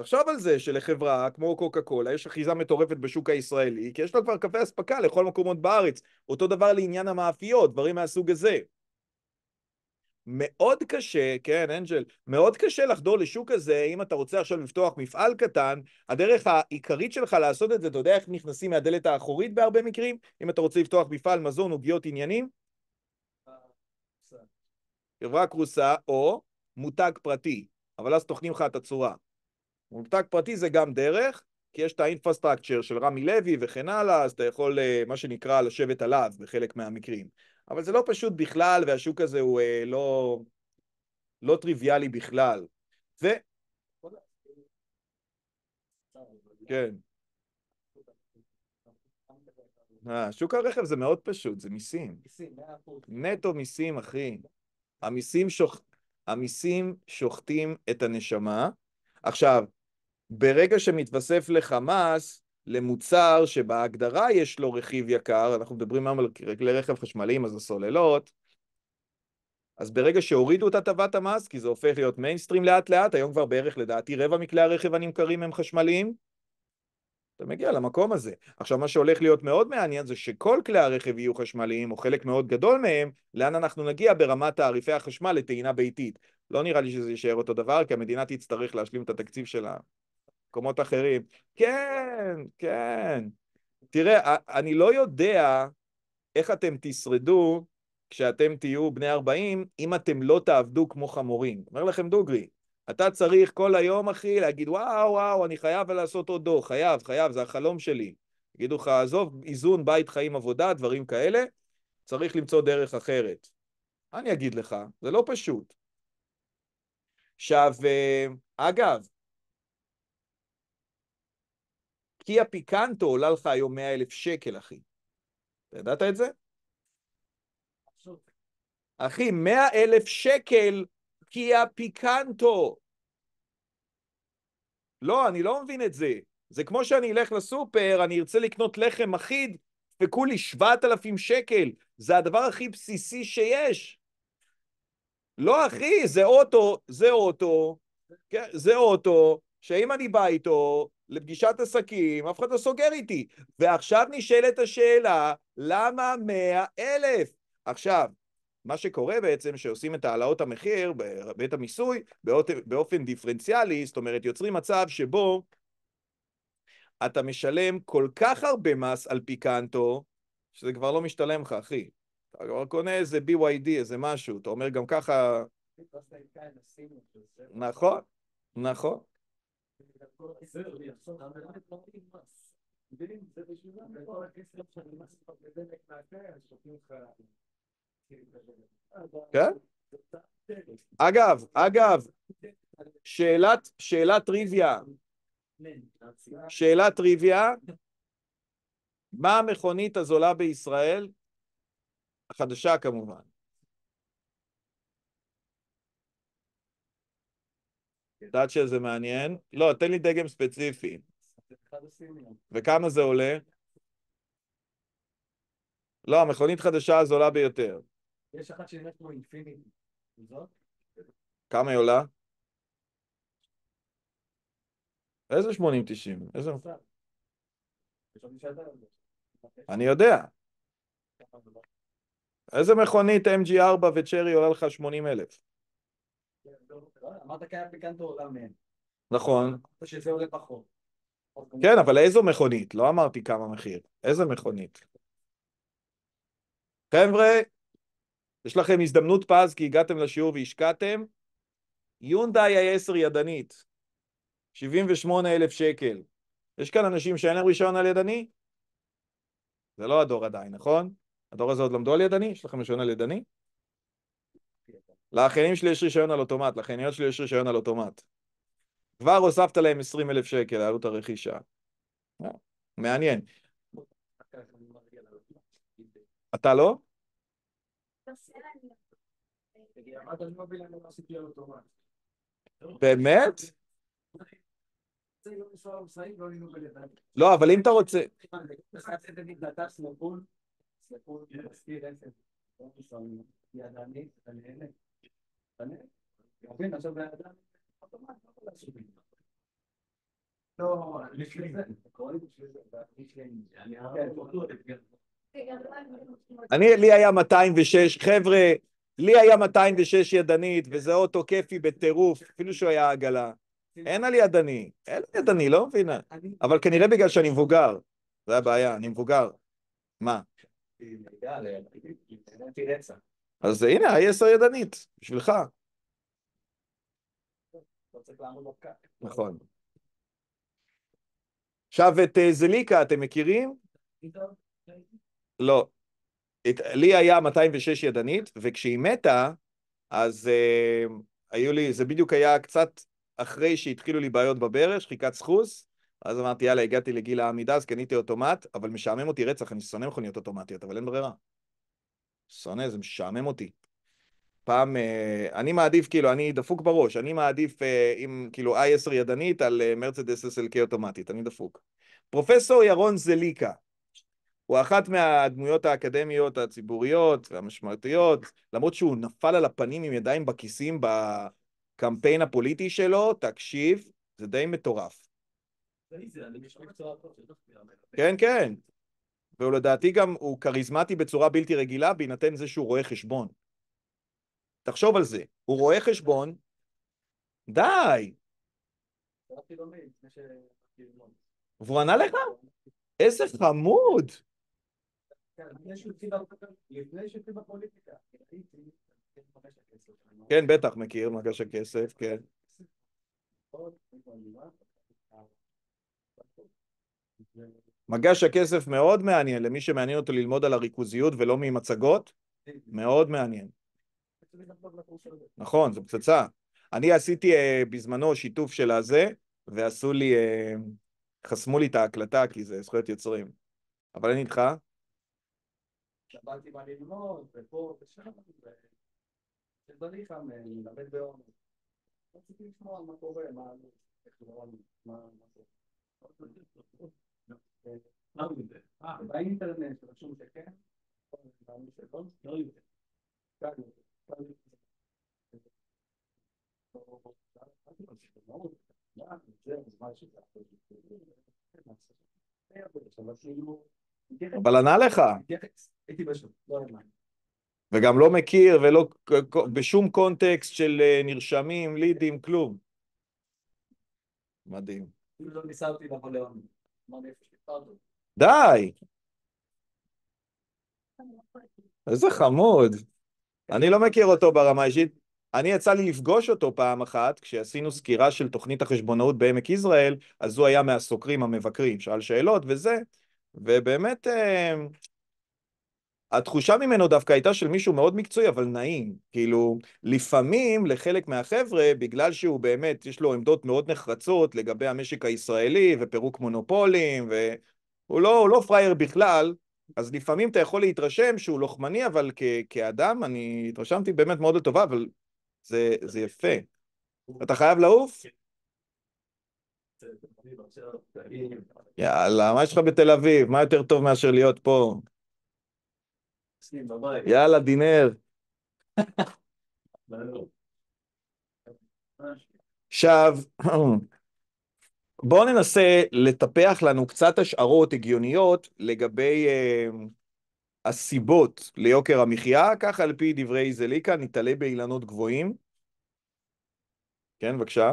תחשוב על זה שלחברה כמו קוקה קולה יש אחיזה מטורפת בשוק הישראלי, כי יש לה כבר קווי אספקה לכל מקומות בארץ. אותו דבר לעניין המאפיות, דברים מהסוג הזה. מאוד קשה, כן, אנג'ל, מאוד קשה לחדור לשוק הזה, אם אתה רוצה עכשיו לפתוח מפעל קטן, הדרך העיקרית שלך לעשות את זה, אתה יודע איך נכנסים מהדלת האחורית בהרבה מקרים? אם אתה רוצה לפתוח מפעל מזון, עוגיות, עניינים? חברה קרוסה או מותג פרטי, אבל אז טוחנים לך את הצורה. מותג פרטי זה גם דרך, כי יש את האינפרסטרקצ'ר של רמי לוי וכן הלאה, אז אתה יכול, אה, מה שנקרא, לשבת עליו בחלק מהמקרים. אבל זה לא פשוט בכלל, והשוק הזה הוא אה, לא, לא טריוויאלי בכלל. ו... כן. אה, שוק הרכב זה מאוד פשוט, זה מיסים. נטו מיסים, אחי. המיסים, שוח... המיסים שוחטים את הנשמה. עכשיו, ברגע שמתווסף לחמאס, למוצר שבהגדרה יש לו רכיב יקר, אנחנו מדברים היום על כלי רכב חשמליים, אז הסוללות, אז ברגע שהורידו את הטבת המס, כי זה הופך להיות מיינסטרים לאט לאט, היום כבר בערך לדעתי רבע מכלי הרכב הנמכרים הם חשמליים, אתה מגיע למקום הזה. עכשיו, מה שהולך להיות מאוד מעניין זה שכל כלי הרכב יהיו חשמליים, או חלק מאוד גדול מהם, לאן אנחנו נגיע ברמת תעריפי החשמל לטעינה ביתית. לא נראה לי שזה יישאר אותו דבר, כי המדינה תצטרך להשלים את התקציב שלה מקומות אחרים. כן, כן. תראה, אני לא יודע איך אתם תשרדו כשאתם תהיו בני 40, אם אתם לא תעבדו כמו חמורים. אומר לכם דוגרי, אתה צריך כל היום, אחי, להגיד, וואו, וואו, אני חייב לעשות עוד דור, חייב, חייב, זה החלום שלי. יגידו לך, עזוב, איזון, בית, חיים, עבודה, דברים כאלה, צריך למצוא דרך אחרת. אני אגיד לך, זה לא פשוט. עכשיו, אה, אגב, קיה פיקנטו עולה לך היום 100 אלף שקל, אחי. אתה ידעת את זה? אחי, 100 אלף שקל קיה פיקנטו. לא, אני לא מבין את זה. זה כמו שאני אלך לסופר, אני ארצה לקנות לחם אחיד, דפקו לי 7,000 שקל. זה הדבר הכי בסיסי שיש. לא, אחי, זה אוטו, זה אוטו, כן, זה אוטו, שאם אני בא איתו, לפגישת עסקים, אף אחד לא סוגר איתי. ועכשיו נשאלת השאלה, למה 100 אלף? עכשיו, מה שקורה בעצם, שעושים את העלאות המחיר בית המיסוי באופן דיפרנציאלי, זאת אומרת, יוצרים מצב שבו אתה משלם כל כך הרבה מס על פיקנטו, שזה כבר לא משתלם לך, אחי. אתה כבר קונה איזה BYD, איזה משהו, אתה אומר גם ככה... כן, נכון, נכון. כן? אגב, אגב, שאלת, שאלת טריוויה, שאלת טריוויה, מה המכונית הזולה בישראל? החדשה כמובן. דאצ'ה זה מעניין. לא, תן לי דגם ספציפי. וכמה זה עולה? לא, המכונית חדשה הזולה ביותר. יש אחת שנראית כמו אינפיניטי. כמה היא עולה? איזה 80-90? איזה... אני יודע. איזה מכונית MG4 וצ'רי עולה לך 80 אלף? אמרת קיים פיקנטו עולם מהם. נכון. שזה עולה פחות. כן, לא. אבל איזו מכונית? לא אמרתי כמה מחיר. איזה מכונית? חבר'ה, יש לכם הזדמנות פז כי הגעתם לשיעור והשקעתם. יונדאי ה 10 ידנית, 78,000 שקל. יש כאן אנשים שאין להם רישיון על ידני? זה לא הדור עדיין, נכון? הדור הזה עוד למדו על ידני? יש לכם רישיון על ידני? לאחיינים שלי יש רישיון על אוטומט, לאחייניות שלי יש רישיון על אוטומט. כבר הוספת להם 20 אלף שקל, לעלות הרכישה. אה, מעניין. אתה לא? באמת? לא, אבל אם אתה רוצה... אני, לי היה 206, חבר'ה, לי היה 206 ידנית, וזה אוטו כיפי בטירוף, אפילו שהוא היה עגלה. אין על ידני, אין על ידני, לא מבינה. אבל כנראה בגלל שאני מבוגר, זה הבעיה, אני מבוגר. מה? אז הנה, ה-10 ידנית, בשבילך. לא נכון. עכשיו את אה, זליקה אתם מכירים? לא. את, לי היה 206 ידנית, וכשהיא מתה, אז uh, היו לי, זה בדיוק היה קצת אחרי שהתחילו לי בעיות בברך, שחיקת סחוס, אז אמרתי, יאללה, הגעתי לגיל העמידה, אז קניתי אוטומט, אבל משעמם אותי רצח, אני שונא מכוניות אוטומטיות, אבל אין ברירה. שונא, זה משעמם אותי. פעם, אה, אני מעדיף, כאילו, אני דפוק בראש, אני מעדיף אה, עם, כאילו, i10 ידנית על אה, מרצדס SLK אוטומטית, אני דפוק. פרופסור ירון זליקה, הוא אחת מהדמויות האקדמיות הציבוריות והמשמעותיות, למרות שהוא נפל על הפנים עם ידיים בכיסים בקמפיין הפוליטי שלו, תקשיב, זה די מטורף. לא כן, כן, והוא לדעתי גם הוא כריזמטי בצורה בלתי רגילה בהינתן זה שהוא רואה חשבון. תחשוב על זה, הוא רואה חשבון, די. והוא ענה לך? איזה חמוד. כן, כן, כן בטח, מכיר, מגש הכסף, כן. מגש הכסף מאוד מעניין למי שמעניין אותו ללמוד על הריכוזיות ולא ממצגות, מאוד מעניין. נכון, זו פצצה. אני עשיתי אה, בזמנו שיתוף של הזה, ועשו לי, אה, חסמו לי את ההקלטה כי זה זכויות יוצרים. אבל אני איתך. שבאתי מה ללמוד, ופה ושם, וצריך ללמד אה, בעומק. רציתי לשמוע מה קורה, מה... איך לומר, מה... באינטרנט רשום שכן, אבל ענה לך. וגם לא מכיר ולא בשום קונטקסט של אה, נרשמים, לידים, כלום. מדהים. אפילו לא ניסה אותי לבוא לעונג. די. איזה חמוד. אני לא מכיר אותו ברמה אישית. אני יצא לי לפגוש אותו פעם אחת, כשעשינו סקירה של תוכנית החשבונאות בעמק יזרעאל, אז הוא היה מהסוקרים המבקרים, שאל שאלות וזה, ובאמת... אה, התחושה ממנו דווקא הייתה של מישהו מאוד מקצועי, אבל נעים. כאילו, לפעמים לחלק מהחבר'ה, בגלל שהוא באמת, יש לו עמדות מאוד נחרצות לגבי המשק הישראלי ופירוק מונופולים, והוא לא, לא פראייר בכלל, אז לפעמים אתה יכול להתרשם שהוא לוחמני, אבל כ- כאדם, אני התרשמתי באמת מאוד לטובה, אבל זה, זה יפה. אתה חייב לעוף? יאללה, מה יש לך בתל אביב? מה יותר טוב מאשר להיות פה? יאללה, דינר. עכשיו, בואו ננסה לטפח לנו קצת השערות הגיוניות לגבי אה, הסיבות ליוקר המחיה, כך על פי דברי זליקה, נתעלה באילנות גבוהים. כן, בבקשה.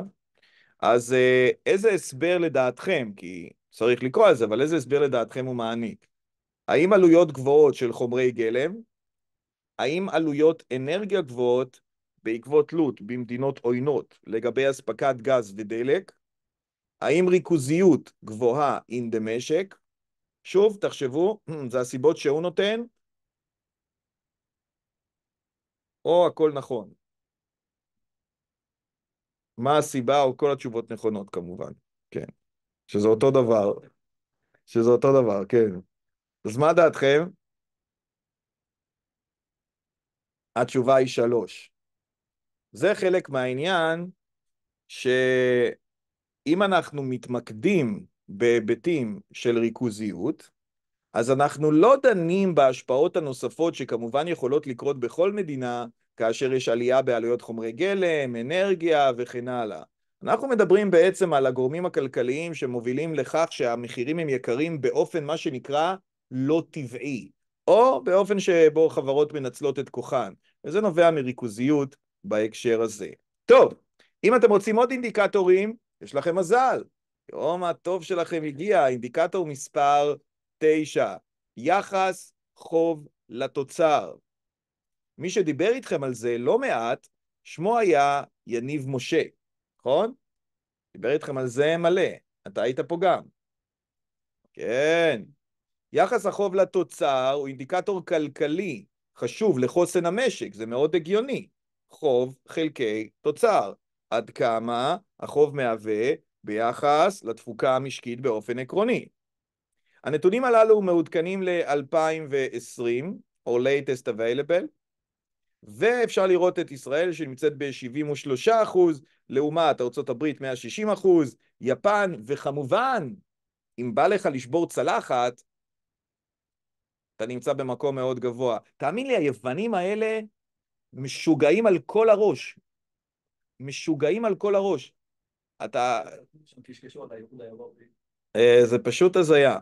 אז אה, איזה הסבר לדעתכם, כי צריך לקרוא על זה, אבל איזה הסבר לדעתכם הוא מעניק? האם עלויות גבוהות של חומרי גלם? האם עלויות אנרגיה גבוהות בעקבות תלות במדינות עוינות לגבי אספקת גז ודלק? האם ריכוזיות גבוהה in the משק? שוב, תחשבו, זה הסיבות שהוא נותן, או הכל נכון. מה הסיבה, או כל התשובות נכונות כמובן, כן. שזה אותו דבר, שזה אותו דבר, כן. אז מה דעתכם? התשובה היא שלוש. זה חלק מהעניין שאם אנחנו מתמקדים בהיבטים של ריכוזיות, אז אנחנו לא דנים בהשפעות הנוספות שכמובן יכולות לקרות בכל מדינה כאשר יש עלייה בעלויות חומרי גלם, אנרגיה וכן הלאה. אנחנו מדברים בעצם על הגורמים הכלכליים שמובילים לכך שהמחירים הם יקרים באופן מה שנקרא לא טבעי, או באופן שבו חברות מנצלות את כוחן, וזה נובע מריכוזיות בהקשר הזה. טוב, אם אתם רוצים עוד אינדיקטורים, יש לכם מזל. יום הטוב שלכם הגיע, אינדיקטור מספר 9, יחס חוב לתוצר. מי שדיבר איתכם על זה לא מעט, שמו היה יניב משה, נכון? דיבר איתכם על זה מלא, אתה היית פה גם. כן, יחס החוב לתוצר הוא אינדיקטור כלכלי חשוב לחוסן המשק, זה מאוד הגיוני. חוב חלקי תוצר, עד כמה החוב מהווה ביחס לתפוקה המשקית באופן עקרוני. הנתונים הללו מעודכנים ל-2020, או latest available, ואפשר לראות את ישראל שנמצאת ב-73%, לעומת ארה"ב 160%, יפן, וכמובן, אם בא לך לשבור צלחת, אתה נמצא במקום מאוד גבוה. תאמין לי, היוונים האלה משוגעים על כל הראש. משוגעים על כל הראש. אתה... אה, זה פשוט הזיה.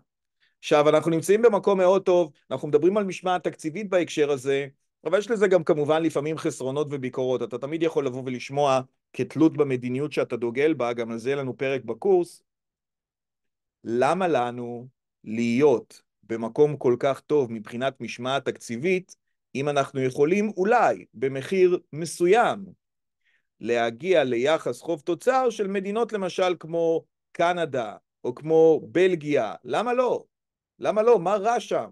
עכשיו, אנחנו נמצאים במקום מאוד טוב, אנחנו מדברים על משמעת תקציבית בהקשר הזה, אבל יש לזה גם כמובן לפעמים חסרונות וביקורות. אתה תמיד יכול לבוא ולשמוע כתלות במדיניות שאתה דוגל בה, גם על זה יהיה לנו פרק בקורס. למה לנו להיות במקום כל כך טוב מבחינת משמעת תקציבית, אם אנחנו יכולים אולי במחיר מסוים להגיע ליחס חוב תוצר של מדינות למשל כמו קנדה או כמו בלגיה, למה לא? למה לא? מה רע שם?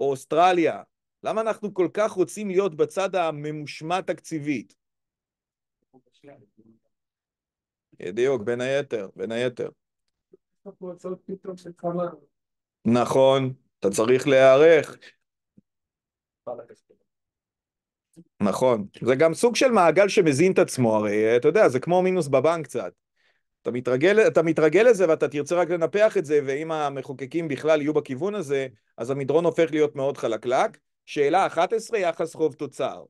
או אוסטרליה, למה אנחנו כל כך רוצים להיות בצד הממושמע תקציבית? בדיוק, בין היתר, בין היתר. נכון, אתה צריך להיערך. נכון, זה גם סוג של מעגל שמזין את עצמו, הרי אתה יודע, זה כמו מינוס בבנק קצת. אתה מתרגל, אתה מתרגל לזה ואתה תרצה רק לנפח את זה, ואם המחוקקים בכלל יהיו בכיוון הזה, אז המדרון הופך להיות מאוד חלקלק. שאלה 11, יחס חוב תוצר.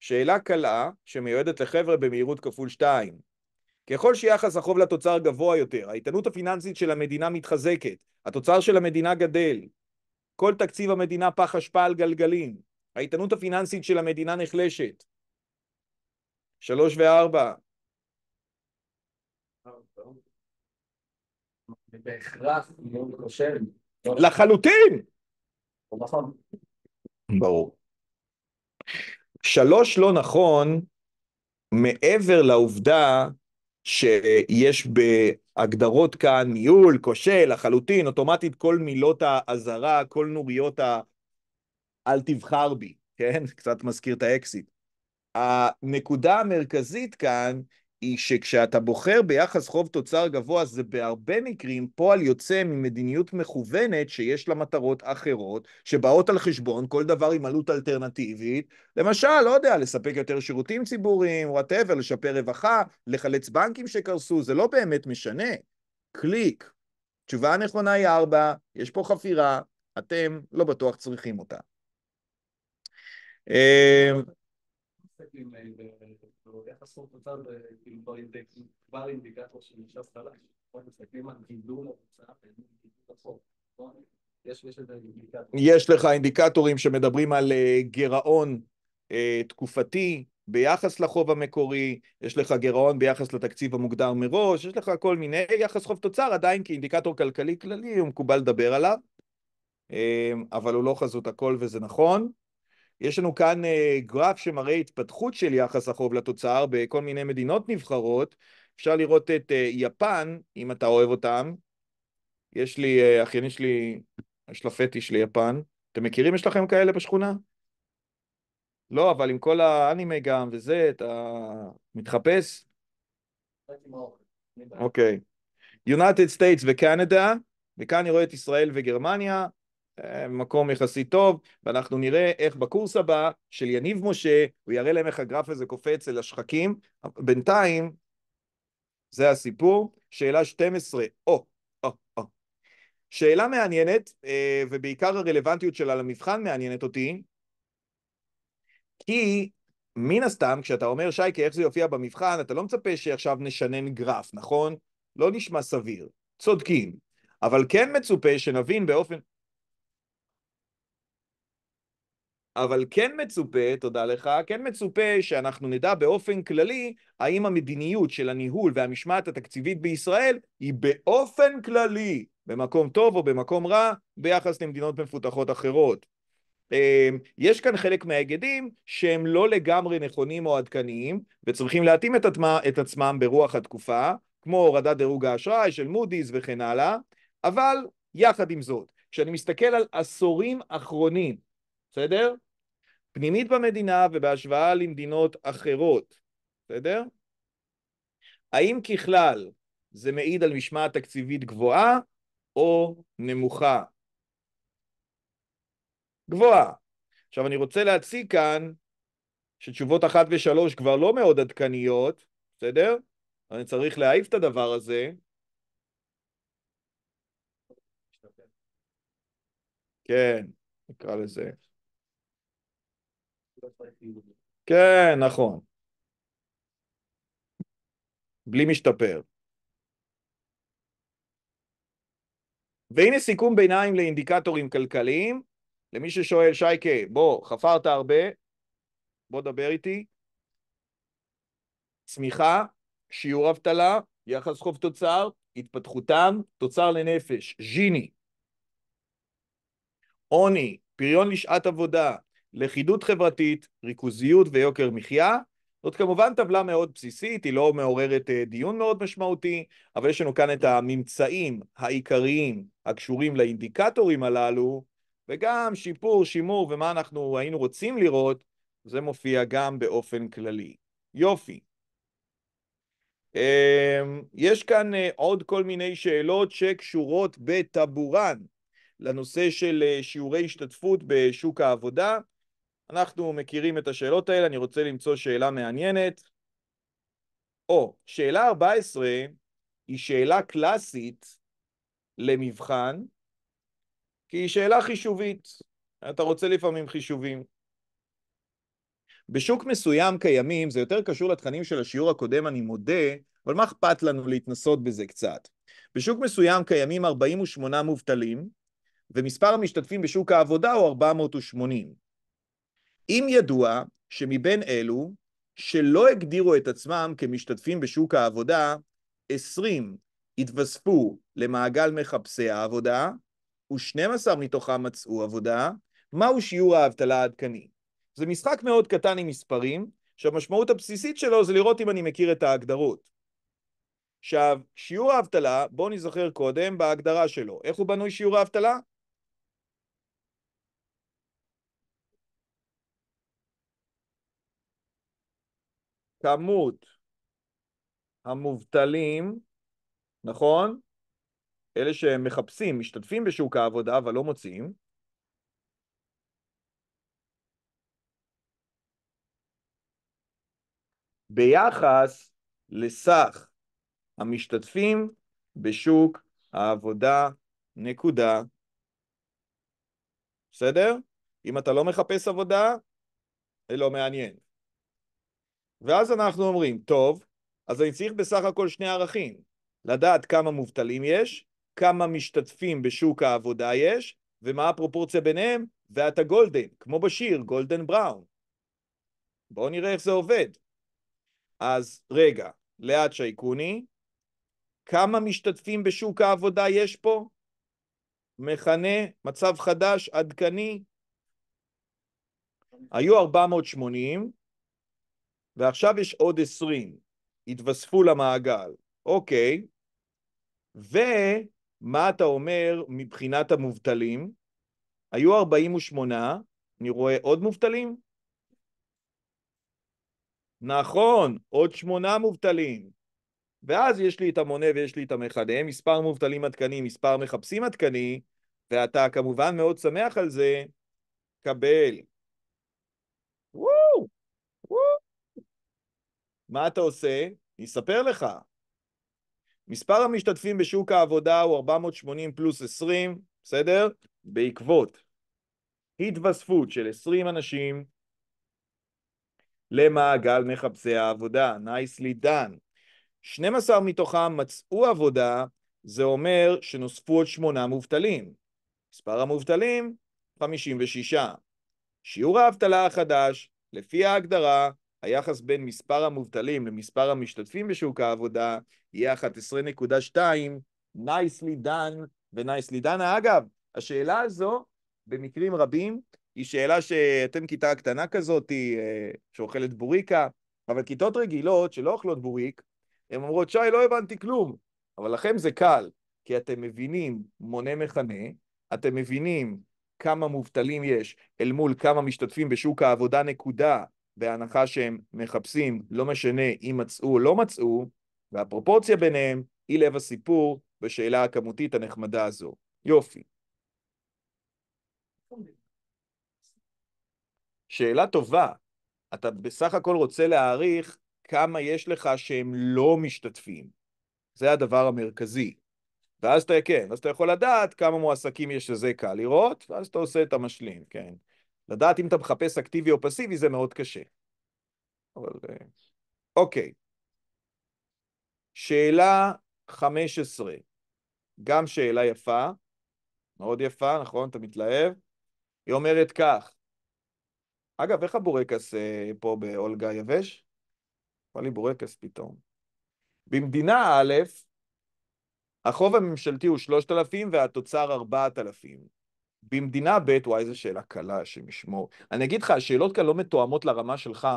שאלה קלה שמיועדת לחבר'ה במהירות כפול 2. ככל שיחס החוב לתוצר גבוה יותר, האיתנות הפיננסית של המדינה מתחזקת, התוצר של המדינה גדל, כל תקציב המדינה פח אשפה על גלגלים, האיתנות הפיננסית של המדינה נחלשת. שלוש וארבע. לחלוטין! נכון. ברור. שלוש לא נכון מעבר לעובדה שיש בהגדרות כאן ניהול, כושל, לחלוטין, אוטומטית כל מילות האזהרה, כל נוריות ה... אל תבחר בי, כן? קצת מזכיר את האקסיט. הנקודה המרכזית כאן היא שכשאתה בוחר ביחס חוב תוצר גבוה, זה בהרבה מקרים פועל יוצא ממדיניות מכוונת שיש לה מטרות אחרות, שבאות על חשבון כל דבר עם עלות אלטרנטיבית, למשל, לא יודע, לספק יותר שירותים ציבוריים, וואטאבר, לשפר רווחה, לחלץ בנקים שקרסו, זה לא באמת משנה. קליק. תשובה הנכונה היא ארבע, יש פה חפירה, אתם לא בטוח צריכים אותה. אמ, אה, לוקח עשרות תוצר, אה, כאילו כבר אינדיקטור של נשאר חלש. מסתכלים על גידול התוצאה וגידול החוב. יש לך אינדיקטורים שמדברים על אה, גירעון אה, תקופתי ביחס לחוב המקורי, יש לך גירעון ביחס לתקציב המוגדר מראש, יש לך כל מיני, יחס חוב תוצר עדיין כאינדיקטור כלכלי כללי הוא מקובל לדבר עליו, אבל הוא לא חזות הכל וזה נכון. יש לנו כאן אה, גרף שמראה התפתחות של יחס החוב לתוצר בכל מיני מדינות נבחרות. אפשר לראות את אה, יפן, אם אתה אוהב אותם. יש לי, אה, אחיין שלי, יש לה פטיש ליפן. אתם מכירים? יש לכם כאלה בשכונה? לא, אבל עם כל האנימה גם וזה, אתה מתחפש? אוקיי. יונייטד סטייטס וקנדה, וכאן אני רואה את ישראל וגרמניה, אה, מקום יחסית טוב, ואנחנו נראה איך בקורס הבא של יניב משה, הוא יראה להם איך הגרף הזה קופץ אל השחקים. בינתיים, זה הסיפור. שאלה 12, או, או, או. שאלה מעניינת, אה, ובעיקר הרלוונטיות שלה למבחן מעניינת אותי, כי מן הסתם, כשאתה אומר, שייקה, איך זה יופיע במבחן, אתה לא מצפה שעכשיו נשנן גרף, נכון? לא נשמע סביר. צודקים. אבל כן מצופה שנבין באופן... אבל כן מצופה, תודה לך, כן מצופה שאנחנו נדע באופן כללי האם המדיניות של הניהול והמשמעת התקציבית בישראל היא באופן כללי במקום טוב או במקום רע ביחס למדינות מפותחות אחרות. אמ, יש כאן חלק מההיגדים שהם לא לגמרי נכונים או עדכניים וצריכים להתאים את, עצמה, את עצמם ברוח התקופה, כמו הורדת דירוג האשראי של מודי'ס וכן הלאה, אבל יחד עם זאת, כשאני מסתכל על עשורים אחרונים, בסדר? פנימית במדינה ובהשוואה למדינות אחרות, בסדר? האם ככלל זה מעיד על משמעת תקציבית גבוהה או נמוכה? גבוהה. עכשיו אני רוצה להציג כאן שתשובות אחת ושלוש כבר לא מאוד עדכניות, בסדר? אני צריך להעיף את הדבר הזה. כן, נקרא לזה. כן, נכון. בלי משתפר. והנה סיכום ביניים לאינדיקטורים כלכליים. למי ששואל, שייקה, בוא, חפרת הרבה, בוא דבר איתי. צמיחה, שיעור אבטלה, יחס חוב תוצר, התפתחותם, תוצר לנפש, ג'יני. עוני, פריון לשעת עבודה, לכידות חברתית, ריכוזיות ויוקר מחיה. זאת כמובן טבלה מאוד בסיסית, היא לא מעוררת אה, דיון מאוד משמעותי, אבל יש לנו כאן את הממצאים העיקריים הקשורים לאינדיקטורים הללו, וגם שיפור, שימור ומה אנחנו היינו רוצים לראות, זה מופיע גם באופן כללי. יופי. אמ, יש כאן אה, עוד כל מיני שאלות שקשורות בטבורן לנושא של אה, שיעורי השתתפות בשוק העבודה. אנחנו מכירים את השאלות האלה, אני רוצה למצוא שאלה מעניינת. או, שאלה 14 היא שאלה קלאסית למבחן, כי היא שאלה חישובית. אתה רוצה לפעמים חישובים. בשוק מסוים קיימים, זה יותר קשור לתכנים של השיעור הקודם, אני מודה, אבל מה אכפת לנו להתנסות בזה קצת? בשוק מסוים קיימים 48 מובטלים, ומספר המשתתפים בשוק העבודה הוא 480. אם ידוע שמבין אלו שלא הגדירו את עצמם כמשתתפים בשוק העבודה, 20 התווספו למעגל מחפשי העבודה, ו-12 מתוכם מצאו עבודה, מהו שיעור האבטלה העדכני? זה משחק מאוד קטן עם מספרים, שהמשמעות הבסיסית שלו זה לראות אם אני מכיר את ההגדרות. עכשיו, שיעור האבטלה, בואו נזכר קודם בהגדרה שלו. איך הוא בנוי שיעור האבטלה? כמות המובטלים, נכון? אלה שמחפשים, משתתפים בשוק העבודה אבל לא מוצאים, ביחס לסך המשתתפים בשוק העבודה, נקודה. בסדר? אם אתה לא מחפש עבודה, זה לא מעניין. ואז אנחנו אומרים, טוב, אז אני צריך בסך הכל שני ערכים, לדעת כמה מובטלים יש, כמה משתתפים בשוק העבודה יש, ומה הפרופורציה ביניהם, ואתה גולדן, כמו בשיר, גולדן בראון. בואו נראה איך זה עובד. אז רגע, לאט שייקוני, כמה משתתפים בשוק העבודה יש פה? מכנה, מצב חדש, עדכני. היו 480, ועכשיו יש עוד 20, התווספו למעגל, אוקיי, ומה אתה אומר מבחינת המובטלים? היו 48, אני רואה עוד מובטלים? נכון, עוד שמונה מובטלים. ואז יש לי את המונה ויש לי את המכנה, מספר מובטלים עדכני, מספר מחפשים עדכני, ואתה כמובן מאוד שמח על זה, קבל מה אתה עושה? אני אספר לך. מספר המשתתפים בשוק העבודה הוא 480 פלוס 20, בסדר? בעקבות התווספות של 20 אנשים למעגל מחפשי העבודה, nicely done. 12 מתוכם מצאו עבודה, זה אומר שנוספו עוד 8 מובטלים. מספר המובטלים, 56. שיעור האבטלה החדש, לפי ההגדרה, היחס בין מספר המובטלים למספר המשתתפים בשוק העבודה יהיה 11.2, nicely done ו-nicely done. אגב, השאלה הזו במקרים רבים היא שאלה שאתם כיתה קטנה כזאת אה, שאוכלת בוריקה, אבל כיתות רגילות שלא אוכלות בוריק, הן אומרות, שי, לא הבנתי כלום. אבל לכם זה קל, כי אתם מבינים מונה מכנה, אתם מבינים כמה מובטלים יש אל מול כמה משתתפים בשוק העבודה נקודה, בהנחה שהם מחפשים, לא משנה אם מצאו או לא מצאו, והפרופורציה ביניהם היא לב הסיפור בשאלה הכמותית הנחמדה הזו. יופי. שאלה טובה, אתה בסך הכל רוצה להעריך כמה יש לך שהם לא משתתפים. זה הדבר המרכזי. ואז אתה, כן, אז אתה יכול לדעת כמה מועסקים יש לזה קל לראות, ואז אתה עושה את המשלים, כן. לדעת אם אתה מחפש אקטיבי או פסיבי זה מאוד קשה. אבל אה, אוקיי. שאלה 15, גם שאלה יפה, מאוד יפה, נכון? אתה מתלהב? היא אומרת כך, אגב, איך הבורקס אה, פה באולגה יבש? אמר לי בורקס פתאום. במדינה א', החוב הממשלתי הוא 3,000 והתוצר 4,000. במדינה ב', וואי, זו שאלה קלה, השם ישמור. אני אגיד לך, השאלות כאן לא מתואמות לרמה שלך,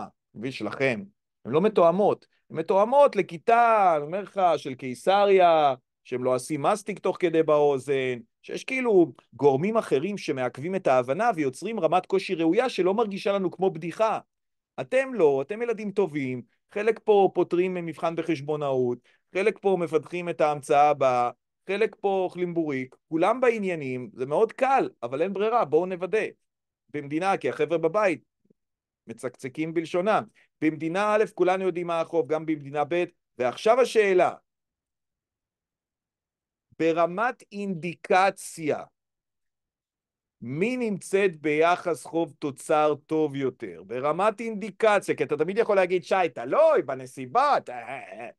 ושלכם. הן לא מתואמות. הן מתואמות לכיתה, אני אומר לך, של קיסריה, שהם לא עושים מסטיק תוך כדי באוזן, שיש כאילו גורמים אחרים שמעכבים את ההבנה ויוצרים רמת קושי ראויה שלא מרגישה לנו כמו בדיחה. אתם לא, אתם ילדים טובים, חלק פה פותרים מבחן בחשבונאות, חלק פה מפתחים את ההמצאה הבאה, חלק פה אוכלים בוריק, כולם בעניינים, זה מאוד קל, אבל אין ברירה, בואו נוודא. במדינה, כי החבר'ה בבית מצקצקים בלשונם. במדינה א', כולנו יודעים מה החוב, גם במדינה ב', ועכשיו השאלה, ברמת אינדיקציה, מי נמצאת ביחס חוב תוצר טוב יותר? ברמת אינדיקציה, כי אתה תמיד יכול להגיד, שי, תלוי בנסיבות. אה, אה, אה.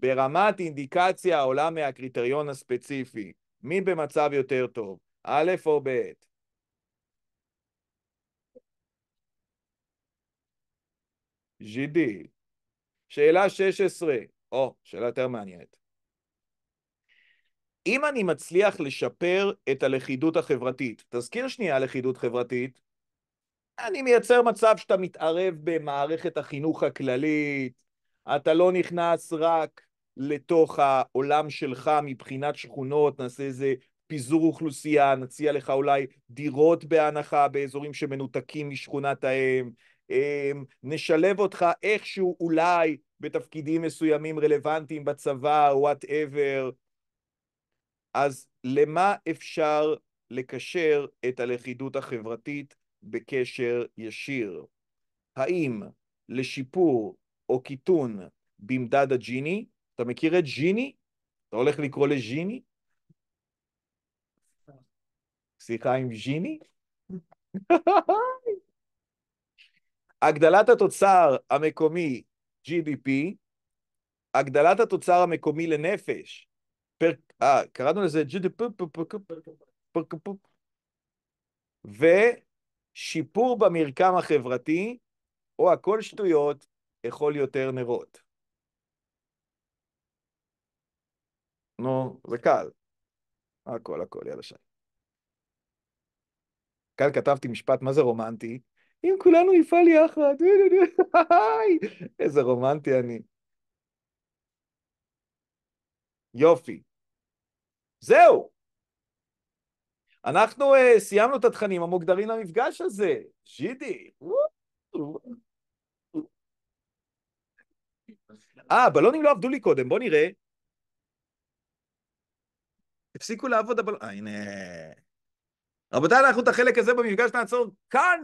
ברמת אינדיקציה העולה מהקריטריון הספציפי, מי במצב יותר טוב, א' או ב'? GD. שאלה 16, או, oh, שאלה יותר מעניינת. אם אני מצליח לשפר את הלכידות החברתית, תזכיר שנייה לכידות חברתית, אני מייצר מצב שאתה מתערב במערכת החינוך הכללית, אתה לא נכנס רק לתוך העולם שלך מבחינת שכונות, נעשה איזה פיזור אוכלוסייה, נציע לך אולי דירות בהנחה באזורים שמנותקים משכונת האם, אמ, נשלב אותך איכשהו אולי בתפקידים מסוימים רלוונטיים בצבא, וואטאבר. אז למה אפשר לקשר את הלכידות החברתית בקשר ישיר? האם לשיפור או קיטון במדד הג'יני, אתה מכיר את ג'יני? אתה הולך לקרוא לג'יני? שיחה עם ג'יני? הגדלת התוצר המקומי GDP, הגדלת התוצר המקומי לנפש, פר, 아, אה, קראנו לזה GDP, ושיפור במרקם החברתי, או הכל שטויות, אכול יותר נרות. נו, זה קל. הכל, הכל, יאללה שי. כאן כתבתי משפט, מה זה רומנטי? אם כולנו נפעל יחד, איזה רומנטי אני. יופי. זהו. אנחנו uh, סיימנו את התכנים המוגדרים למפגש הזה. ז'ידי. אה, בלונים לא עבדו לי קודם, בוא נראה. הפסיקו לעבוד הבל... אה, הנה. רבותיי, אנחנו את החלק הזה במפגש נעצור כאן.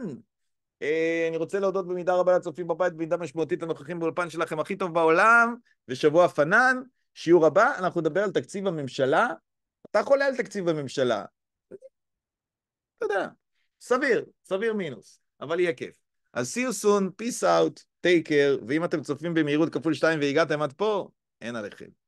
אה, אני רוצה להודות במידה רבה לצופים בבית, במידה משמעותית לנוכחים באולפן שלכם הכי טוב בעולם, ושבוע פנן. שיעור הבא, אנחנו נדבר על תקציב הממשלה. אתה חולה על תקציב הממשלה. אתה יודע, סביר, סביר מינוס, אבל יהיה כיף. אז see you soon, peace out, take care, ואם אתם צופים במהירות כפול שתיים והגעתם עד פה, אין עליכם.